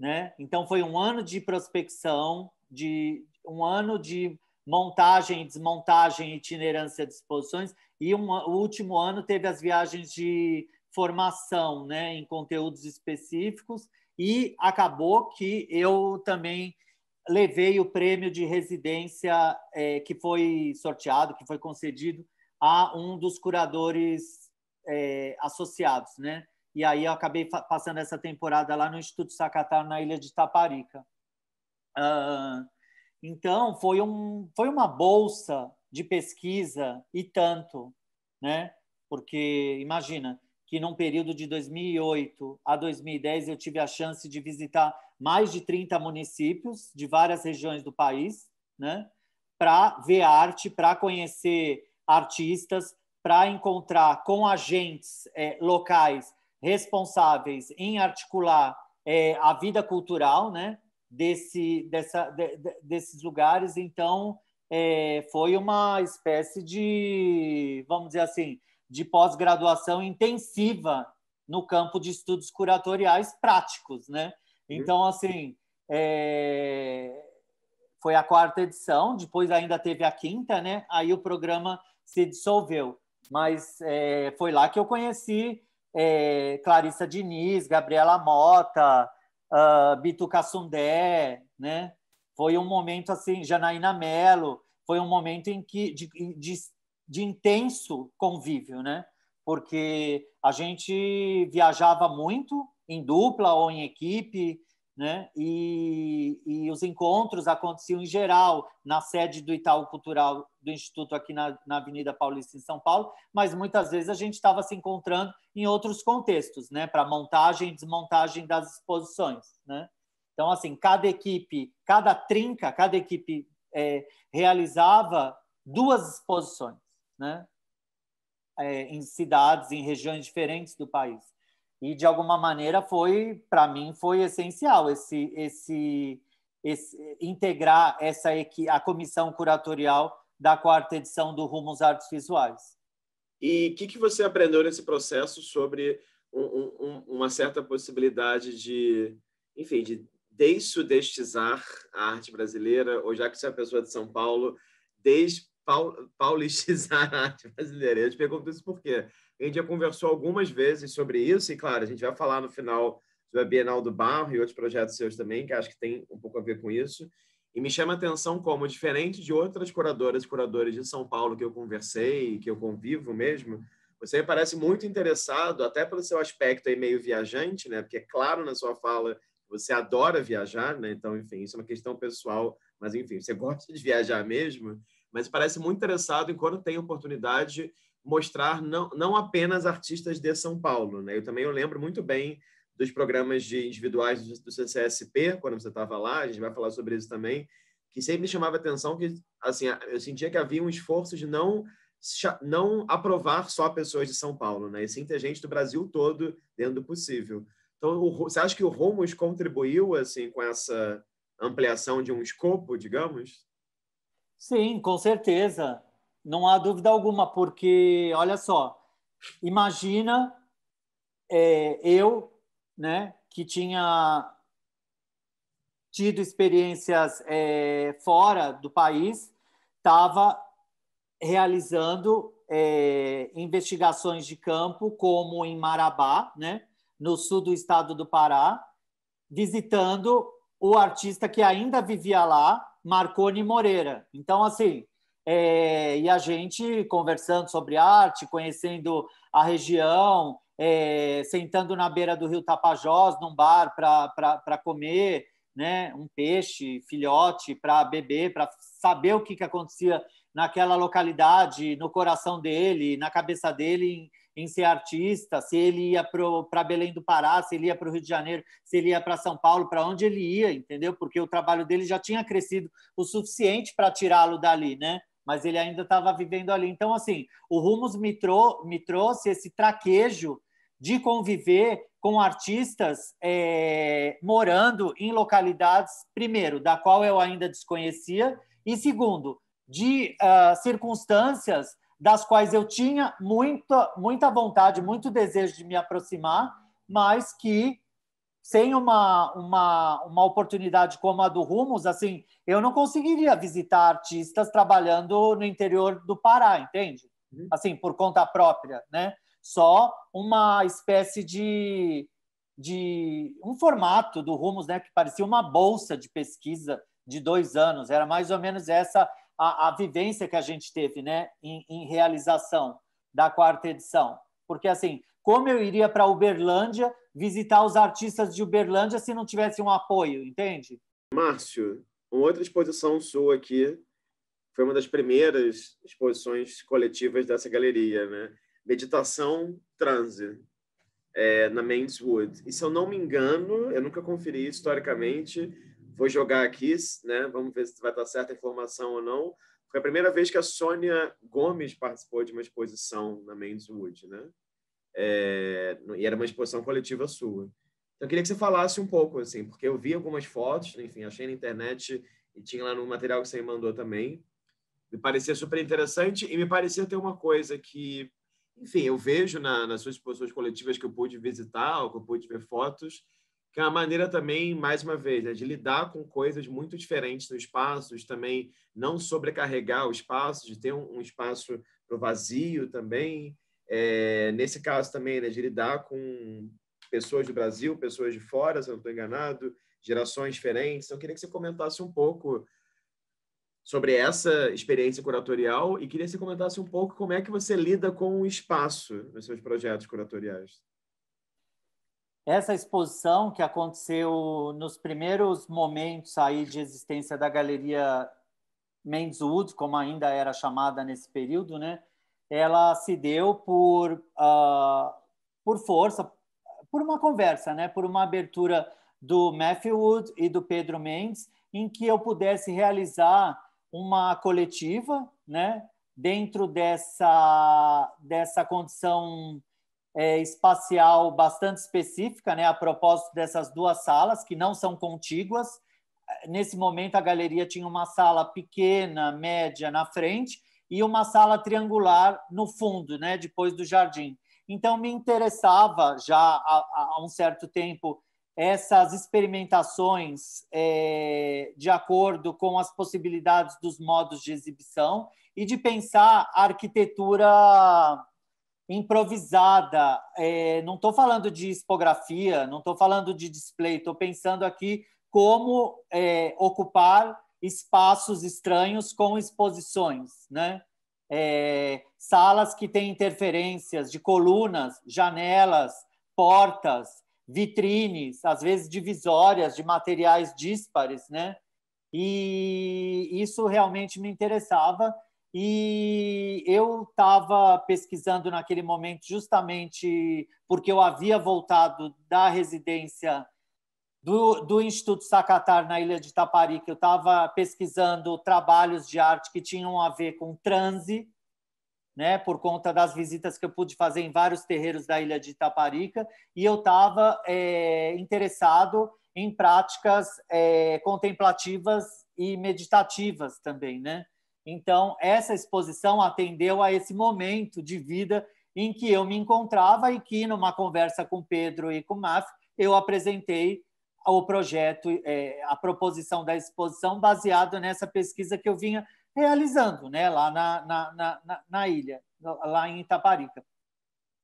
né? Então foi um ano de prospecção, de um ano de montagem, desmontagem, itinerância de exposições. E um, o último ano teve as viagens de formação né, em conteúdos específicos. E acabou que eu também levei o prêmio de residência é, que foi sorteado, que foi concedido a um dos curadores é, associados, né? E aí eu acabei passando essa temporada lá no Instituto Sacatar, na Ilha de Taparica. Uh, então, foi, um, foi uma bolsa de pesquisa e tanto, né? Porque, imagina, que num período de 2008 a 2010 eu tive a chance de visitar mais de 30 municípios de várias regiões do país, né? Para ver arte, para conhecer artistas, para encontrar com agentes é, locais responsáveis em articular é, a vida cultural, né? desse, dessa, de, desses lugares. Então, é, foi uma espécie de, vamos dizer assim, de pós-graduação intensiva no campo de estudos curatoriais práticos, né? Então, assim, é, foi a quarta edição, depois ainda teve a quinta, né? Aí o programa se dissolveu, mas é, foi lá que eu conheci é, Clarissa Diniz, Gabriela Mota, uh, ah, Bitu Kassundé, né? Foi um momento assim, Janaína Mello, foi um momento em que de, de, de intenso convívio, né? Porque a gente viajava muito em dupla ou em equipe, né? E, e, os encontros aconteciam em geral na sede do Itaú Cultural do Instituto aqui na, na Avenida Paulista em São Paulo, mas muitas vezes a gente estava se encontrando em outros contextos, né? Para montagem e desmontagem das exposições, né? Então assim, cada equipe, cada trinca, cada equipe é, realizava duas exposições, né? É, em cidades, em regiões diferentes do país e de alguma maneira foi para mim foi essencial esse esse, esse integrar essa a comissão curatorial da quarta edição do Rumos Artes Visuais. E o que, que você aprendeu nesse processo sobre um, um, uma certa possibilidade de, enfim, de dessudestizar a arte brasileira, ou já que você é uma pessoa de São Paulo, paulistizar a arte brasileira? Eu te pergunto isso porque a gente já conversou algumas vezes sobre isso, e claro, a gente vai falar no final sobre a Bienal do Barro e outros projetos seus também, que acho que tem um pouco a ver com isso. E me chama a atenção como, diferente de outras curadoras e curadores de São Paulo que eu conversei, que eu convivo mesmo, você parece muito interessado, até pelo seu aspecto aí meio viajante, né? Porque é claro na sua fala você adora viajar, né? Então, enfim, isso é uma questão pessoal, mas enfim, você gosta de viajar mesmo, mas parece muito interessado em quando tem oportunidade mostrar não, não apenas artistas de São Paulo. Né? Eu também eu lembro muito bem dos programas de individuais do CCSP, quando você estava lá, a gente vai falar sobre isso também, que sempre me chamava atenção que assim, eu sentia que havia um esforço de não não aprovar só pessoas de São Paulo, né? E sim ter gente do Brasil todo dentro do possível. Então, o, você acha que o Romos contribuiu assim com essa ampliação de um escopo, digamos? Sim, com certeza. Não há dúvida alguma, porque, olha só, imagina é, eu, né, que tinha tido experiências é, fora do país, estava realizando é, investigações de campo, como em Marabá, né, no sul do estado do Pará, visitando o artista que ainda vivia lá, Marconi Moreira. Então, assim, é, e a gente conversando sobre arte, conhecendo a região, é, sentando na beira do rio Tapajós, num bar para comer né, um peixe, filhote, para beber, para saber o que, que acontecia naquela localidade, no coração dele, na cabeça dele, em, em ser artista, se ele ia para Belém do Pará, se ele ia para o Rio de Janeiro, se ele ia para São Paulo, para onde ele ia, entendeu? Porque o trabalho dele já tinha crescido o suficiente para tirá-lo dali, né? mas ele ainda estava vivendo ali. Então, assim, o Rumos me, trou me trouxe esse traquejo de conviver com artistas é, morando em localidades, primeiro, da qual eu ainda desconhecia, e segundo, de uh, circunstâncias das quais eu tinha muita, muita vontade, muito desejo de me aproximar, mas que sem uma, uma, uma oportunidade como a do Rumos, assim, eu não conseguiria visitar artistas trabalhando no interior do Pará, entende? Uhum. Assim, por conta própria, né? Só uma espécie de, de um formato do Rumos, né, que parecia uma bolsa de pesquisa de dois anos. Era mais ou menos essa a, a vivência que a gente teve, né, em, em realização da quarta edição, porque assim como eu iria para Uberlândia visitar os artistas de Uberlândia se não tivesse um apoio, entende? Márcio, uma outra exposição sua aqui foi uma das primeiras exposições coletivas dessa galeria, né? Meditação Transe, é, na Manswood. E se eu não me engano, eu nunca conferi historicamente, vou jogar aqui, né? Vamos ver se vai estar certa a informação ou não. Foi a primeira vez que a Sônia Gomes participou de uma exposição na Manswood, né? é, e era uma exposição coletiva sua. Então, eu queria que você falasse um pouco, assim, porque eu vi algumas fotos, né, enfim, achei na internet e tinha lá no material que você me mandou também. Me parecia super interessante e me parecia ter uma coisa que, enfim, eu vejo na, nas suas exposições coletivas que eu pude visitar, ou que eu pude ver fotos, que é uma maneira também, mais uma vez, né, de lidar com coisas muito diferentes nos espaços, também não sobrecarregar o espaço, de ter um, um espaço para o vazio também. É, nesse caso também, né, de lidar com pessoas do Brasil, pessoas de fora, se eu não estou enganado, gerações diferentes. Então, eu queria que você comentasse um pouco sobre essa experiência curatorial e queria que você comentasse um pouco como é que você lida com o espaço nos seus projetos curatoriais. Essa exposição que aconteceu nos primeiros momentos aí de existência da Galeria Mendes Woods, como ainda era chamada nesse período, né? ela se deu por, uh, por força, por uma conversa, né? por uma abertura do Matthew Wood e do Pedro Mendes, em que eu pudesse realizar uma coletiva, né? dentro dessa, dessa condição é, espacial bastante específica, né? a propósito dessas duas salas, que não são contíguas. Nesse momento, a galeria tinha uma sala pequena, média, na frente, e uma sala triangular no fundo, né, depois do jardim. Então, me interessava já há, um certo tempo essas experimentações é, de acordo com as possibilidades dos modos de exibição e de pensar a arquitetura improvisada. É, não estou falando de expografia, não estou falando de display, estou pensando aqui como é, ocupar espaços estranhos com exposições, né? É, salas que têm interferências de colunas, janelas, portas, vitrines, às vezes divisórias de materiais díspares, né? E isso realmente me interessava. E eu estava pesquisando naquele momento, justamente porque eu havia voltado da residência do, do Instituto Sacatar, na ilha de Tapari, que eu estava pesquisando trabalhos de arte que tinham a ver com transe, né, por conta das visitas que eu pude fazer em vários terreiros da ilha de Itaparica, e eu estava é, interessado em práticas é, contemplativas e meditativas também. Né? Então, essa exposição atendeu a esse momento de vida em que eu me encontrava e que, numa conversa com Pedro e com Márcio eu apresentei o projeto, é, a proposição da exposição, baseado nessa pesquisa que eu vinha realizando né, lá na, na, na, na ilha, lá em Itaparica.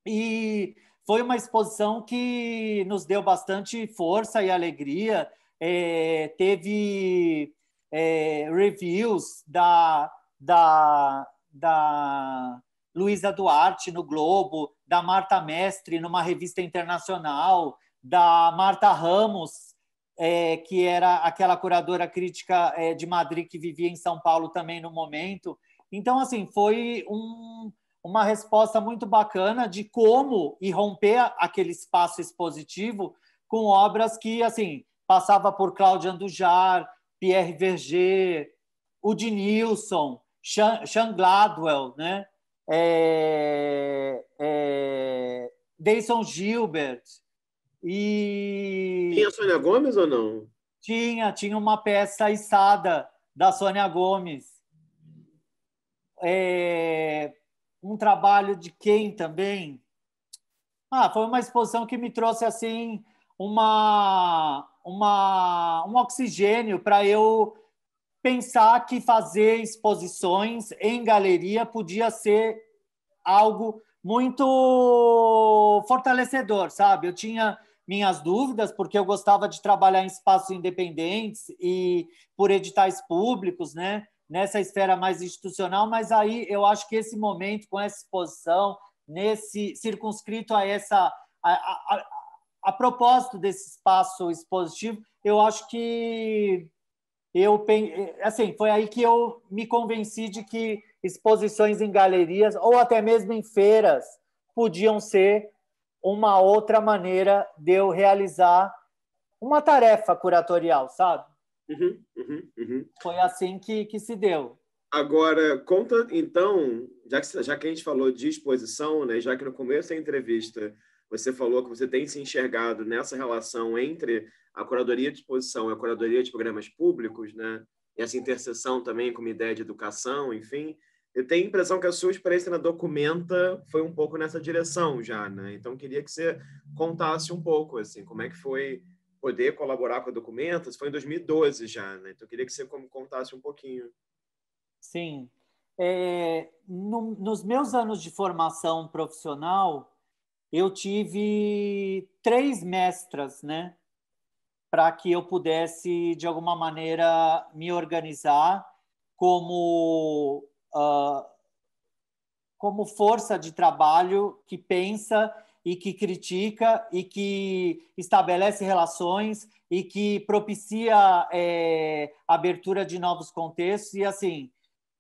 E foi uma exposição que nos deu bastante força e alegria, é, teve é, reviews da, da, da Luísa Duarte no Globo, da Marta Mestre numa revista internacional, da Marta Ramos, é, que era aquela curadora crítica é, de Madrid que vivia em São Paulo também no momento. Então, assim, foi um, uma resposta muito bacana de como irromper aquele espaço expositivo com obras que, assim, passava por Cláudia Andujar, Pierre Verger, Udi Nilsson, Sean, Gladwell, né? É, é Gilbert, e... Tinha a Sônia Gomes ou não? Tinha, tinha uma peça içada da Sônia Gomes. É... Um trabalho de quem também? Ah, foi uma exposição que me trouxe assim uma, uma, um oxigênio para eu pensar que fazer exposições em galeria podia ser algo muito fortalecedor, sabe? Eu tinha minhas dúvidas, porque eu gostava de trabalhar em espaços independentes e por editais públicos, né? nessa esfera mais institucional, mas aí eu acho que esse momento, com essa exposição, nesse circunscrito a essa a, a, a, propósito desse espaço expositivo, eu acho que eu assim foi aí que eu me convenci de que exposições em galerias ou até mesmo em feiras podiam ser uma outra maneira de eu realizar uma tarefa curatorial, sabe? Uhum, uhum, uhum. Foi assim que, que se deu. Agora, conta então, já que, já que a gente falou de exposição, né, já que no começo da entrevista você falou que você tem se enxergado nessa relação entre a curadoria de exposição e a curadoria de programas públicos, né, e essa interseção também com uma ideia de educação, enfim eu tenho a impressão que a sua experiência na Documenta foi um pouco nessa direção já, né? Então, queria que você contasse um pouco, assim, como é que foi poder colaborar com a Documenta. Isso foi em 2012 já, né? Então, queria que você contasse um pouquinho. Sim. É, no, nos meus anos de formação profissional, eu tive três mestras, né? Para que eu pudesse, de alguma maneira, me organizar como uh, como força de trabalho que pensa e que critica e que estabelece relações e que propicia é, abertura de novos contextos. E assim,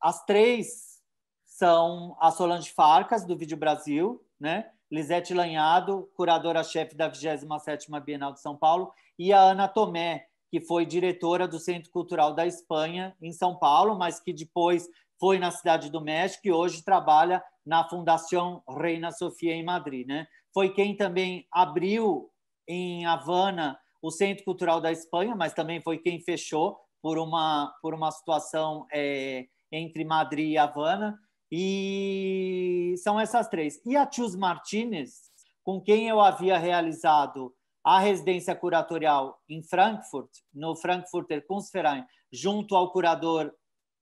as três são a Solange Farcas, do Vídeo Brasil, né? Lisete Lanhado, curadora-chefe da 27ª Bienal de São Paulo, e a Ana Tomé, que foi diretora do Centro Cultural da Espanha, em São Paulo, mas que depois foi na cidade do México e hoje trabalha na Fundação Reina Sofia em Madrid, né? Foi quem também abriu em Havana o Centro Cultural da Espanha, mas também foi quem fechou por uma por uma situação é, entre Madrid e Havana. E são essas três. E a Tius Martinez, com quem eu havia realizado a residência curatorial em Frankfurt, no Frankfurter Kunstverein, junto ao curador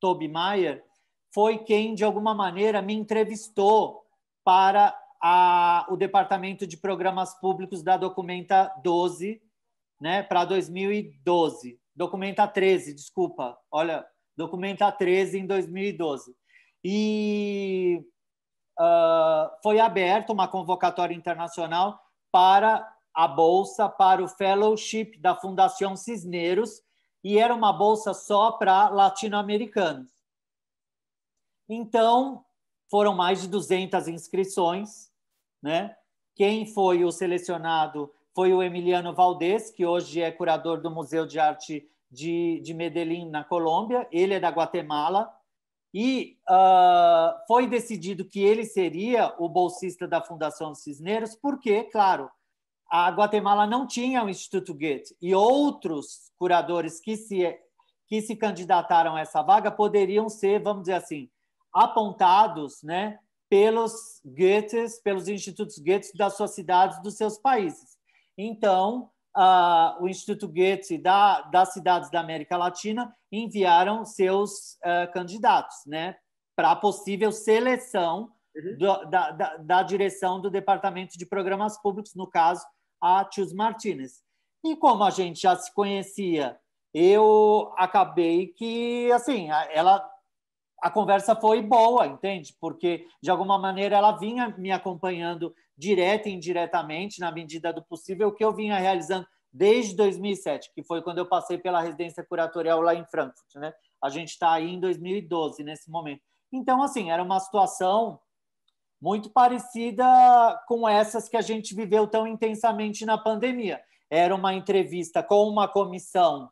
Toby Mayer, foi quem, de alguma maneira, me entrevistou para a, o Departamento de Programas Públicos da Documenta 12, né, para 2012. Documenta 13, desculpa. Olha, Documenta 13 em 2012. E uh, foi aberta uma convocatória internacional para a bolsa, para o fellowship da Fundação Cisneros, e era uma bolsa só para latino-americanos. Então, foram mais de 200 inscrições, né? Quem foi o selecionado foi o Emiliano Valdez, que hoje é curador do Museu de Arte de, de Medellín, na Colômbia. Ele é da Guatemala. E uh, foi decidido que ele seria o bolsista da Fundação Cisneiros, porque, claro, a Guatemala não tinha o Instituto Goethe e outros curadores que se, que se candidataram a essa vaga poderiam ser, vamos dizer assim, apontados né, pelos Goethe, pelos institutos Goethe das suas cidades, dos seus países. Então, uh, o Instituto Goethe da, das cidades da América Latina enviaram seus uh, candidatos né, para possível seleção uhum. do, da, da, da direção do Departamento de Programas Públicos, no caso, a Tius Martinez. E como a gente já se conhecia, eu acabei que, assim, ela a conversa foi boa, entende? Porque, de alguma maneira, ela vinha me acompanhando direta e indiretamente, na medida do possível, o que eu vinha realizando desde 2007, que foi quando eu passei pela residência curatorial lá em Frankfurt, né? A gente está aí em 2012, nesse momento. Então, assim, era uma situação muito parecida com essas que a gente viveu tão intensamente na pandemia. Era uma entrevista com uma comissão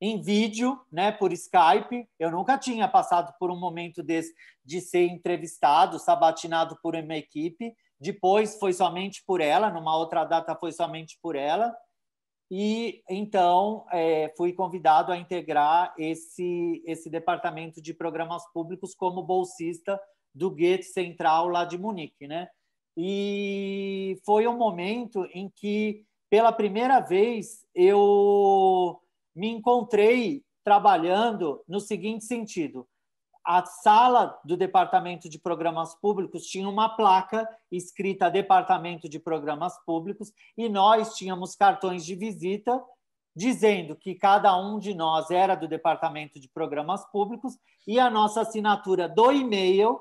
em vídeo, né, por Skype. Eu nunca tinha passado por um momento desse de ser entrevistado, sabatinado por uma equipe. Depois foi somente por ela, numa outra data foi somente por ela. E então é, fui convidado a integrar esse, esse departamento de programas públicos como bolsista do Goethe Central lá de Munique, né? E foi um momento em que, pela primeira vez, eu me encontrei trabalhando no seguinte sentido: a sala do Departamento de Programas Públicos tinha uma placa escrita Departamento de Programas Públicos e nós tínhamos cartões de visita dizendo que cada um de nós era do Departamento de Programas Públicos e a nossa assinatura do e-mail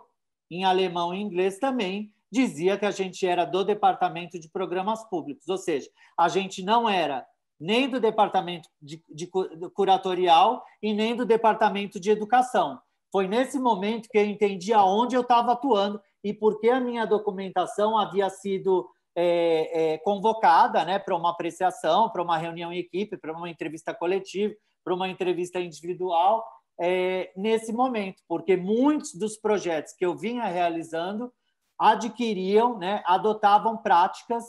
em alemão e inglês também dizia que a gente era do Departamento de Programas Públicos, ou seja, a gente não era nem do departamento de, de curatorial e nem do departamento de educação. Foi nesse momento que eu entendi aonde eu estava atuando e por que a minha documentação havia sido é, é, convocada né, para uma apreciação, para uma reunião em equipe, para uma entrevista coletiva, para uma entrevista individual, é, nesse momento, porque muitos dos projetos que eu vinha realizando adquiriam, né, adotavam práticas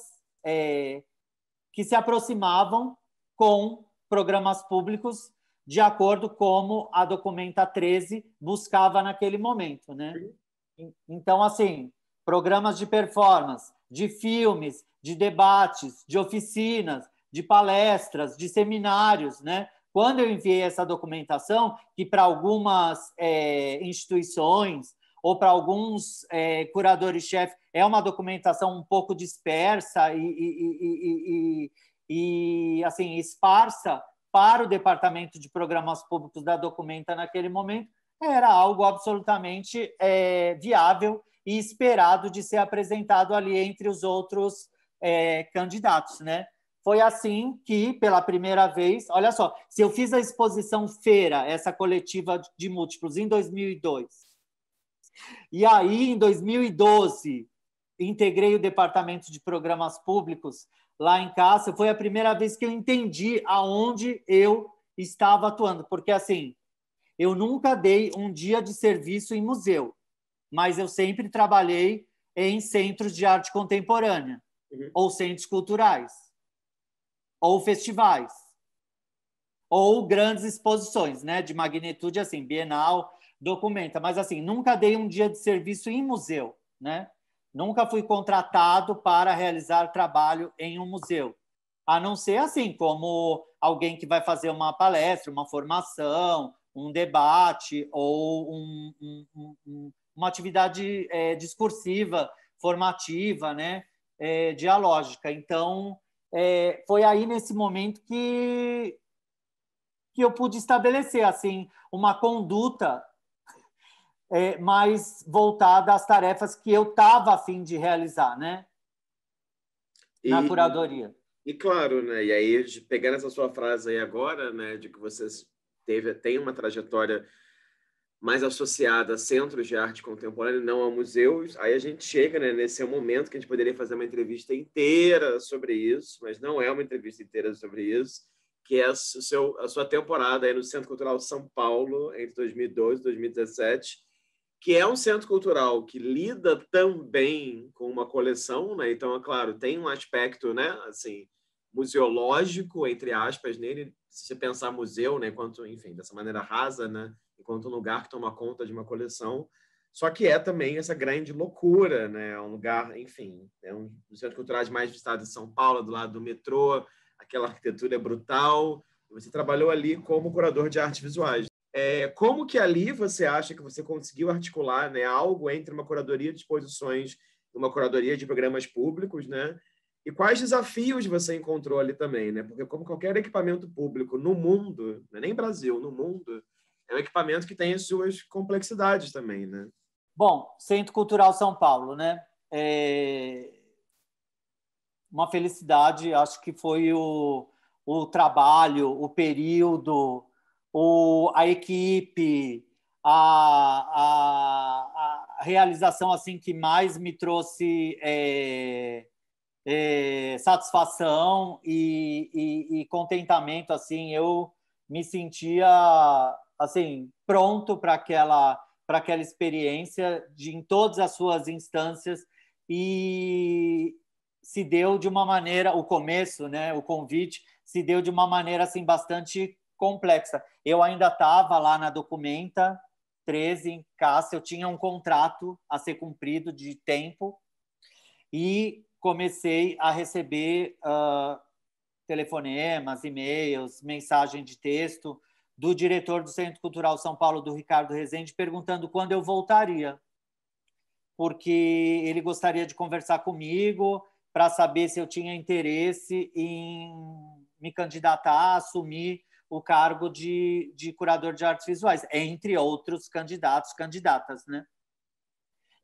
é, que se aproximavam com programas públicos, de acordo como a Documenta 13 buscava naquele momento. Né? Então, assim, programas de performance, de filmes, de debates, de oficinas, de palestras, de seminários, né? Quando eu enviei essa documentação, que para algumas é, instituições ou para alguns é, curadores-chefe é uma documentação um pouco dispersa e, e, e, e assim esparsa para o departamento de programas públicos da Documenta naquele momento era algo absolutamente é, viável e esperado de ser apresentado ali entre os outros é, candidatos, né? Foi assim que, pela primeira vez, olha só, se eu fiz a exposição Feira, essa coletiva de múltiplos, em 2002, e aí em 2012 integrei o Departamento de Programas Públicos lá em casa, foi a primeira vez que eu entendi aonde eu estava atuando, porque assim, eu nunca dei um dia de serviço em museu, mas eu sempre trabalhei em centros de arte contemporânea, uhum. ou centros culturais, ou festivais, ou grandes exposições, né, de magnitude assim, bienal, documenta, mas assim, nunca dei um dia de serviço em museu, né? Nunca fui contratado para realizar trabalho em um museu, a não ser assim, como alguém que vai fazer uma palestra, uma formação, um debate ou um, um, um, uma atividade é, discursiva, formativa, né? É, dialógica. Então, é, foi aí nesse momento que, que eu pude estabelecer assim uma conduta é, mais voltada às tarefas que eu estava a fim de realizar, né? Na curadoria. E claro, né? E aí, de pegar essa sua frase aí agora, né? De que você teve, tem uma trajetória mais associada a centros de arte contemporânea, não a museus. Aí a gente chega né, nesse é momento que a gente poderia fazer uma entrevista inteira sobre isso, mas não é uma entrevista inteira sobre isso, que é a, seu, a sua temporada aí no Centro Cultural São Paulo entre 2012 e 2017, que é um centro cultural que lida também com uma coleção, né? Então, é claro, tem um aspecto, né, assim, museológico entre aspas nele, se você pensar museu, né, enquanto, enfim, dessa maneira rasa, né, enquanto um lugar que toma conta de uma coleção, só que é também essa grande loucura, né? É um lugar, enfim, é um dos centros culturais mais visitados de São Paulo, do lado do metrô, aquela arquitetura é brutal. Você trabalhou ali como curador de artes visuais, é, como que ali você acha que você conseguiu articular né, algo entre uma curadoria de exposições e uma curadoria de programas públicos, né? E quais desafios você encontrou ali também, né? Porque como qualquer equipamento público no mundo, né, nem Brasil, no mundo, é um equipamento que tem as suas complexidades também, né? Bom, Centro Cultural São Paulo, né? É... Uma felicidade, acho que foi o, o trabalho, o período, o, a equipe, a, a, a, realização assim que mais me trouxe é, é, satisfação e, e, e, contentamento assim eu me sentia assim pronto para aquela para aquela experiência de, em todas as suas instâncias e se deu de uma maneira o começo né o convite se deu de uma maneira assim bastante complexa. Eu ainda estava lá na documenta 13 em Cássia, eu tinha um contrato a ser cumprido de tempo e comecei a receber uh, telefonemas, e-mails, mensagem de texto do diretor do Centro Cultural São Paulo, do Ricardo Rezende, perguntando quando eu voltaria, porque ele gostaria de conversar comigo para saber se eu tinha interesse em me candidatar a assumir o cargo de, de curador de artes visuais, entre outros candidatos, candidatas, né?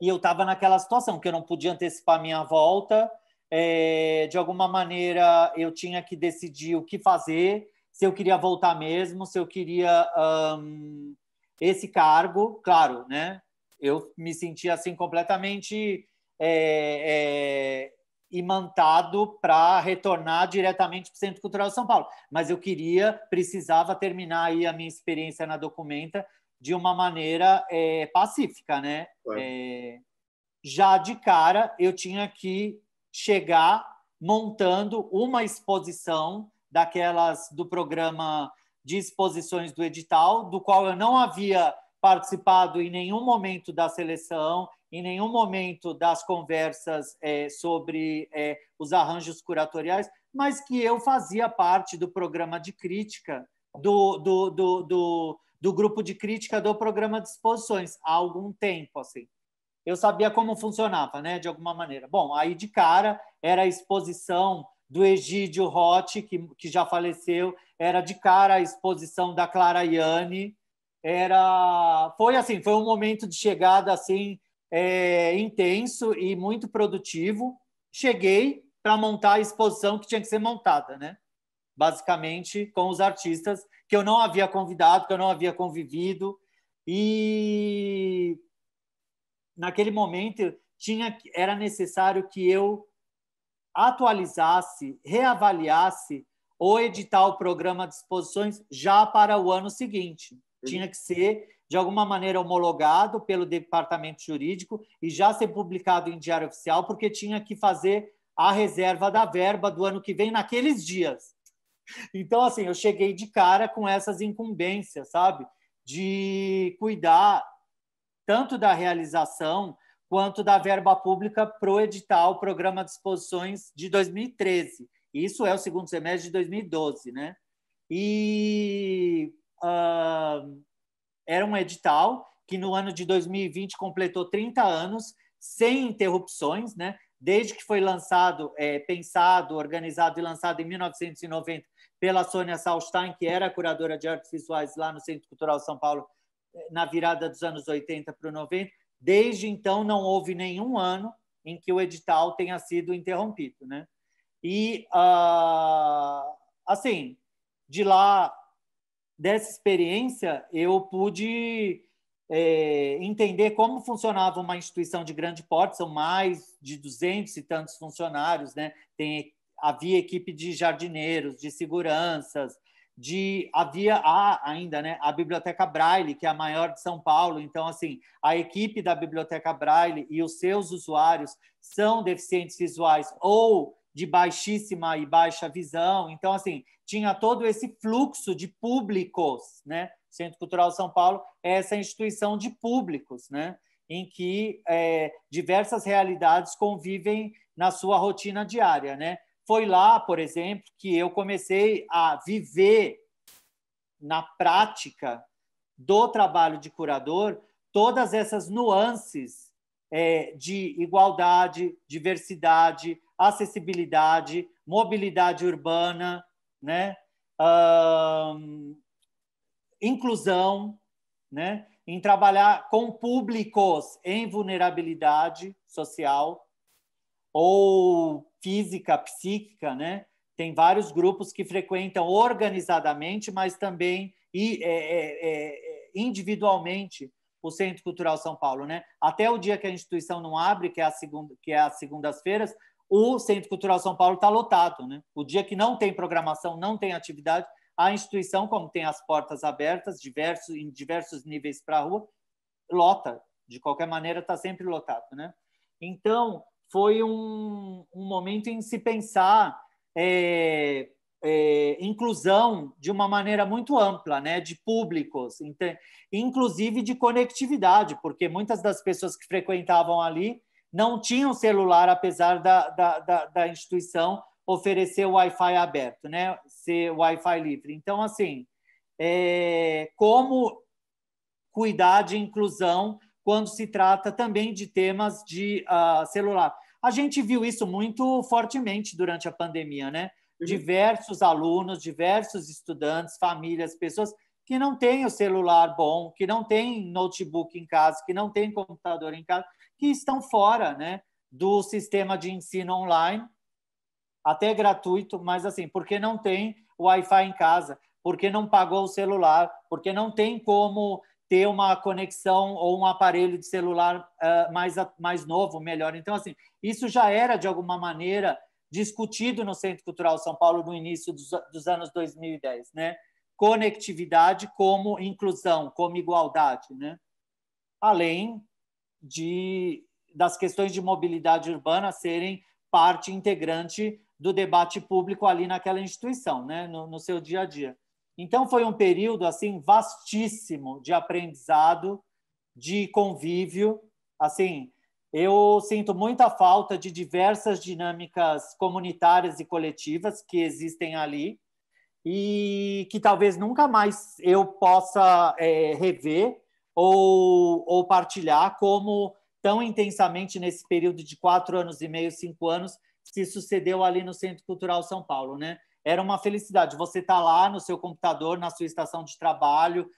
E eu estava naquela situação que eu não podia antecipar minha volta, é, de alguma maneira eu tinha que decidir o que fazer, se eu queria voltar mesmo, se eu queria um, esse cargo, claro, né? Eu me sentia assim completamente é, é, imantado para retornar diretamente para o Centro Cultural de São Paulo. Mas eu queria, precisava terminar aí a minha experiência na documenta de uma maneira é, pacífica, né? É. É, já de cara, eu tinha que chegar montando uma exposição daquelas do programa de exposições do edital, do qual eu não havia participado em nenhum momento da seleção, em nenhum momento das conversas é, sobre é, os arranjos curatoriais, mas que eu fazia parte do programa de crítica, do, do, do, do, do grupo de crítica do programa de exposições, há algum tempo, assim eu sabia como funcionava, né, de alguma maneira. Bom, aí de cara era a exposição do Egídio Rotti, que, que já faleceu, era de cara a exposição da Clara Iane, era foi assim foi um momento de chegada assim é, intenso e muito produtivo cheguei para montar a exposição que tinha que ser montada né basicamente com os artistas que eu não havia convidado que eu não havia convivido e naquele momento tinha era necessário que eu atualizasse reavaliasse ou editar o programa de exposições já para o ano seguinte Uhum. tinha que ser de alguma maneira homologado pelo departamento jurídico e já ser publicado em diário oficial, porque tinha que fazer a reserva da verba do ano que vem naqueles dias. Então, assim, eu cheguei de cara com essas incumbências, sabe? De cuidar tanto da realização quanto da verba pública para o edital Programa de Exposições de 2013. Isso é o segundo semestre de 2012, né? E uh, era um edital que no ano de 2020 completou 30 anos sem interrupções, né? Desde que foi lançado, é, pensado, organizado e lançado em 1990 pela Sônia Salstein, que era curadora de artes visuais lá no Centro Cultural São Paulo eh, na virada dos anos 80 para o 90. Desde então não houve nenhum ano em que o edital tenha sido interrompido, né? E uh, assim, de lá dessa experiência, eu pude é, entender como funcionava uma instituição de grande porte, são mais de 200 e tantos funcionários, né? Tem, havia equipe de jardineiros, de seguranças, de havia ainda né, a Biblioteca Braille, que é a maior de São Paulo. Então, assim, a equipe da Biblioteca Braille e os seus usuários são deficientes visuais ou de baixíssima e baixa visão. Então, assim, tinha todo esse fluxo de públicos, né? Centro Cultural São Paulo é essa instituição de públicos, né? Em que é, diversas realidades convivem na sua rotina diária, né? Foi lá, por exemplo, que eu comecei a viver na prática do trabalho de curador todas essas nuances é, de igualdade, diversidade, acessibilidade, mobilidade urbana, né? Uh, inclusão, né? em trabalhar com públicos em vulnerabilidade social ou física, psíquica, né? Tem vários grupos que frequentam organizadamente, mas também e, é, é, é individualmente o Centro Cultural São Paulo, né? Até o dia que a instituição não abre, que é, a segunda, que é as segundas-feiras, o Centro Cultural São Paulo está lotado. Né? O dia que não tem programação, não tem atividade, a instituição, como tem as portas abertas diversos, em diversos níveis para a rua, lota. De qualquer maneira, está sempre lotado. Né? Então, foi um, um momento em se pensar é, é, inclusão de uma maneira muito ampla, né? de públicos, inclusive de conectividade, porque muitas das pessoas que frequentavam ali não tinham celular, apesar da, da, da, da instituição oferecer o Wi-Fi aberto, né? ser Wi-Fi livre. Então, assim, é, como cuidar de inclusão quando se trata também de temas de uh, celular. A gente viu isso muito fortemente durante a pandemia, né? Uhum. Diversos alunos, diversos estudantes, famílias, pessoas que não têm o celular bom, que não têm notebook em casa, que não têm computador em casa que estão fora né, do sistema de ensino online, até gratuito, mas assim, porque não tem Wi-Fi em casa, porque não pagou o celular, porque não tem como ter uma conexão ou um aparelho de celular uh, mais, mais novo, melhor. Então, assim, isso já era, de alguma maneira, discutido no Centro Cultural São Paulo no início dos, dos anos 2010, né? Conectividade como inclusão, como igualdade, né? Além de, das questões de mobilidade urbana serem parte integrante do debate público ali naquela instituição, né? no, no seu dia a dia. Então, foi um período assim vastíssimo de aprendizado, de convívio. Assim, eu sinto muita falta de diversas dinâmicas comunitárias e coletivas que existem ali e que talvez nunca mais eu possa é, rever ou, ou partilhar, como tão intensamente nesse período de quatro anos e meio, cinco anos, se sucedeu ali no Centro Cultural São Paulo, né? Era uma felicidade. Você tá lá no seu computador, na sua estação de trabalho,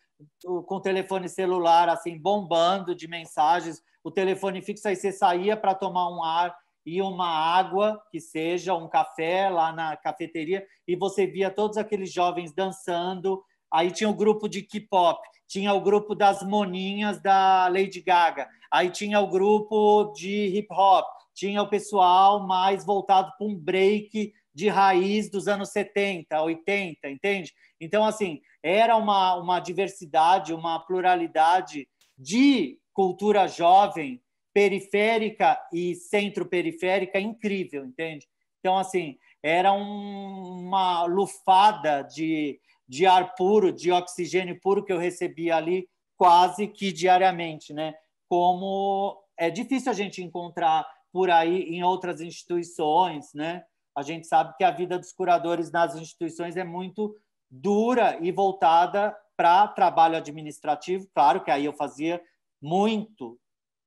com o telefone celular assim bombando de mensagens, o telefone fixo aí você saía para tomar um ar e uma água, que seja um café lá na cafeteria, e você via todos aqueles jovens dançando, aí tinha o grupo de K-pop, tinha o grupo das moninhas da Lady Gaga, aí tinha o grupo de hip hop, tinha o pessoal mais voltado para um break de raiz dos anos 70, 80, entende? Então, assim, era uma, uma diversidade, uma pluralidade de cultura jovem, periférica e centro-periférica incrível, entende? Então, assim, era um, uma lufada de, de ar puro, de oxigênio puro que eu recebia ali quase que diariamente, né? Como é difícil a gente encontrar por aí em outras instituições, né? A gente sabe que a vida dos curadores nas instituições é muito dura e voltada para trabalho administrativo. Claro que aí eu fazia muito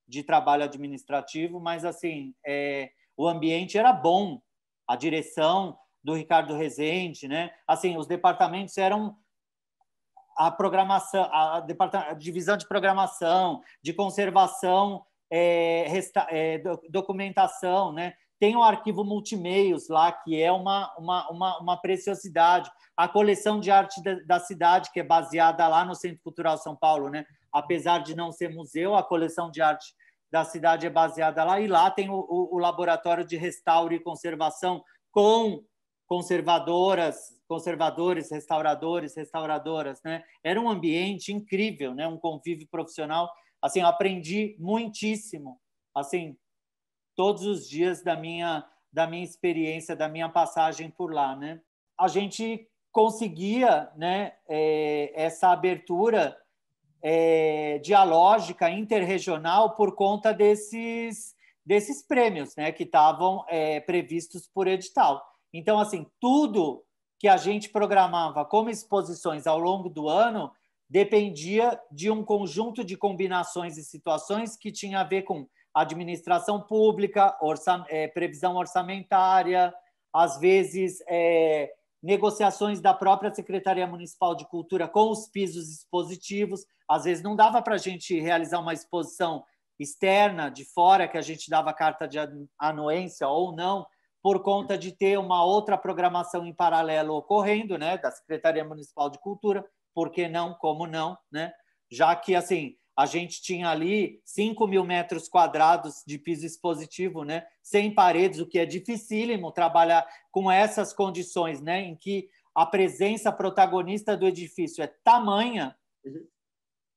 de trabalho administrativo, mas assim é, o ambiente era bom, a direção do Ricardo Rezende, né? Assim, os departamentos eram a programação, a, a divisão de programação, de conservação, é, resta, é, documentação, né? Tem o arquivo multimeios lá, que é uma, uma, uma, uma preciosidade. A coleção de arte da, da cidade, que é baseada lá no Centro Cultural São Paulo, né? Apesar de não ser museu, a coleção de arte da cidade é baseada lá. E lá tem o, o, o laboratório de restauro e conservação com conservadoras, conservadores, restauradores, restauradoras, né? Era um ambiente incrível, né? Um convívio profissional, assim, aprendi muitíssimo, assim, todos os dias da minha da minha experiência, da minha passagem por lá, né? A gente conseguia, né? É, essa abertura é, dialógica interregional por conta desses desses prêmios, né? Que estavam é, previstos por edital. Então, assim, tudo que a gente programava como exposições ao longo do ano dependia de um conjunto de combinações e situações que tinha a ver com administração pública, é, previsão orçamentária, às vezes é, negociações da própria Secretaria Municipal de Cultura com os pisos expositivos. Às vezes não dava para a gente realizar uma exposição externa, de fora, que a gente dava carta de anuência ou não, por conta de ter uma outra programação em paralelo ocorrendo, né, da Secretaria Municipal de Cultura, porque não, como não, né? Já que, assim, a gente tinha ali 5 mil metros quadrados de piso expositivo, né, sem paredes, o que é dificílimo trabalhar com essas condições, né, em que a presença protagonista do edifício é tamanha uhum.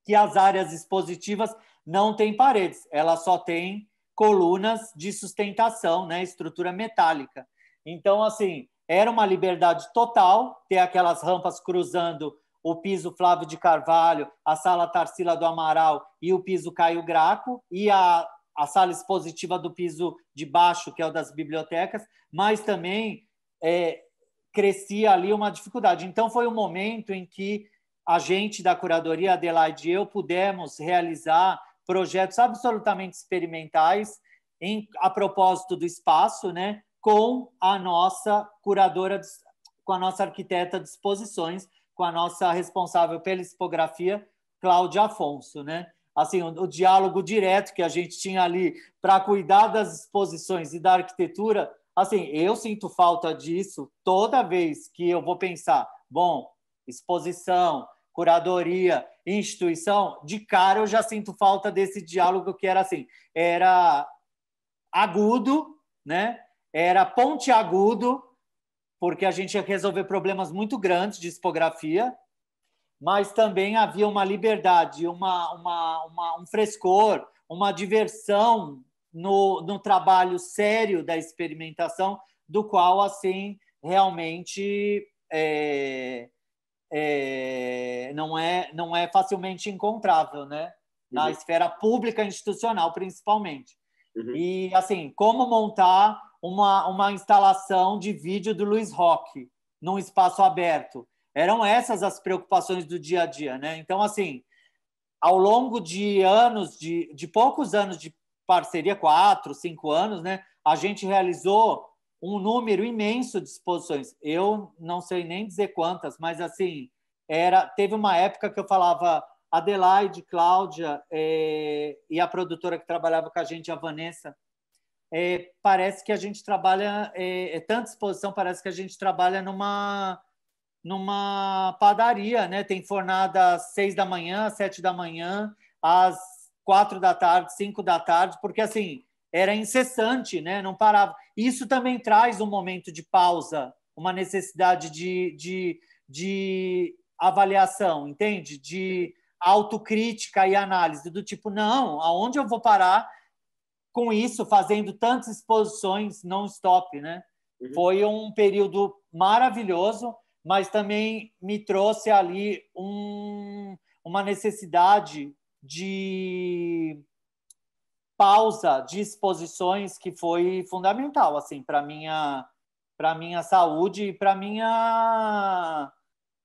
que as áreas expositivas não têm paredes, ela só tem colunas de sustentação, né, estrutura metálica. Então, assim, era uma liberdade total ter aquelas rampas cruzando o piso Flávio de Carvalho, a sala Tarsila do Amaral e o piso Caio Graco e a, a sala expositiva do piso de baixo, que é o das bibliotecas, mas também é, crescia ali uma dificuldade. Então, foi um momento em que a gente da curadoria Adelaide e eu pudemos realizar projetos absolutamente experimentais em, a propósito do espaço, né, com a nossa curadora, com a nossa arquiteta de exposições, com a nossa responsável pela expografia, Cláudia Afonso, né? Assim, o, o diálogo direto que a gente tinha ali para cuidar das exposições e da arquitetura, assim, eu sinto falta disso toda vez que eu vou pensar, bom, exposição, curadoria, instituição, de cara eu já sinto falta desse diálogo que era assim, era agudo, né? Era ponte agudo, porque a gente ia resolver problemas muito grandes de tipografia, mas também havia uma liberdade, uma, uma, uma, um frescor, uma diversão no, no trabalho sério da experimentação, do qual, assim, realmente é, é, não, é, não é facilmente encontrável, né? Na uhum. esfera pública institucional, principalmente. Uhum. E, assim, como montar uma, uma instalação de vídeo do Luiz Rock num espaço aberto? Eram essas as preocupações do dia a dia, né? Então, assim, ao longo de anos, de, de poucos anos de parceria, quatro, cinco anos, né? A gente realizou um número imenso de exposições. Eu não sei nem dizer quantas, mas assim, era teve uma época que eu falava Adelaide, Cláudia é, e a produtora que trabalhava com a gente, a Vanessa, é, parece que a gente trabalha é, é, tanta exposição, parece que a gente trabalha numa numa padaria, né? Tem fornada às seis da manhã, às sete da manhã, às quatro da tarde, cinco da tarde, porque assim era incessante, né? não parava. Isso também traz um momento de pausa, uma necessidade de, de, de avaliação, entende? De autocrítica e análise, do tipo, não, aonde eu vou parar com isso, fazendo tantas exposições non-stop, né? Uhum. Foi um período maravilhoso, mas também me trouxe ali um, uma necessidade de pausa de exposições que foi fundamental assim para minha para minha saúde e para minha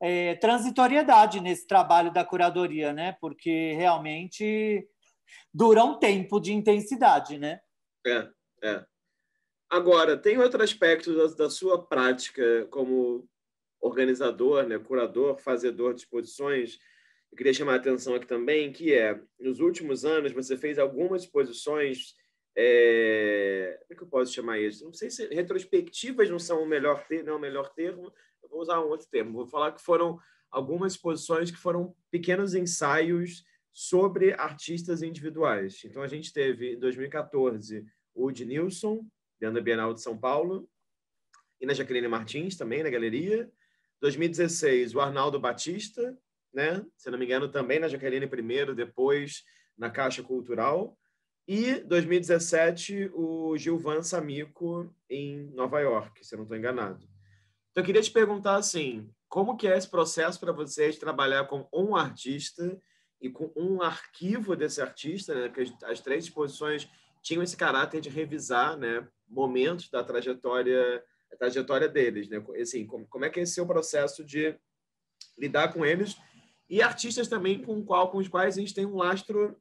é, transitoriedade nesse trabalho da curadoria, né? Porque realmente dura um tempo de intensidade, né? É, é. Agora, tem outro aspecto da, da sua prática como organizador, né? curador, fazedor de exposições, eu queria chamar a atenção aqui também, que é, nos últimos anos, você fez algumas exposições, é, como é que eu posso chamar isso? Não sei se retrospectivas não são o melhor, ter, não é o melhor termo, eu vou usar um outro termo, vou falar que foram algumas exposições que foram pequenos ensaios sobre artistas individuais. Então, a gente teve, em 2014, o de Nilson, dentro da Bienal de São Paulo, e na Jaqueline Martins também, na galeria. 2016, o Arnaldo Batista, né? se não me engano, também na Jaqueline primeiro, depois na Caixa Cultural. E 2017, o Gilvan Samico em Nova York, se eu não estou enganado. Então, eu queria te perguntar assim, como que é esse processo para vocês trabalhar com um artista e com um arquivo desse artista, né? Porque as três exposições tinham esse caráter de revisar, né, momentos da trajetória, trajetória deles, né? Assim, como, como é que é esse seu processo de lidar com eles e artistas também com, qual, com os quais a gente tem um lastro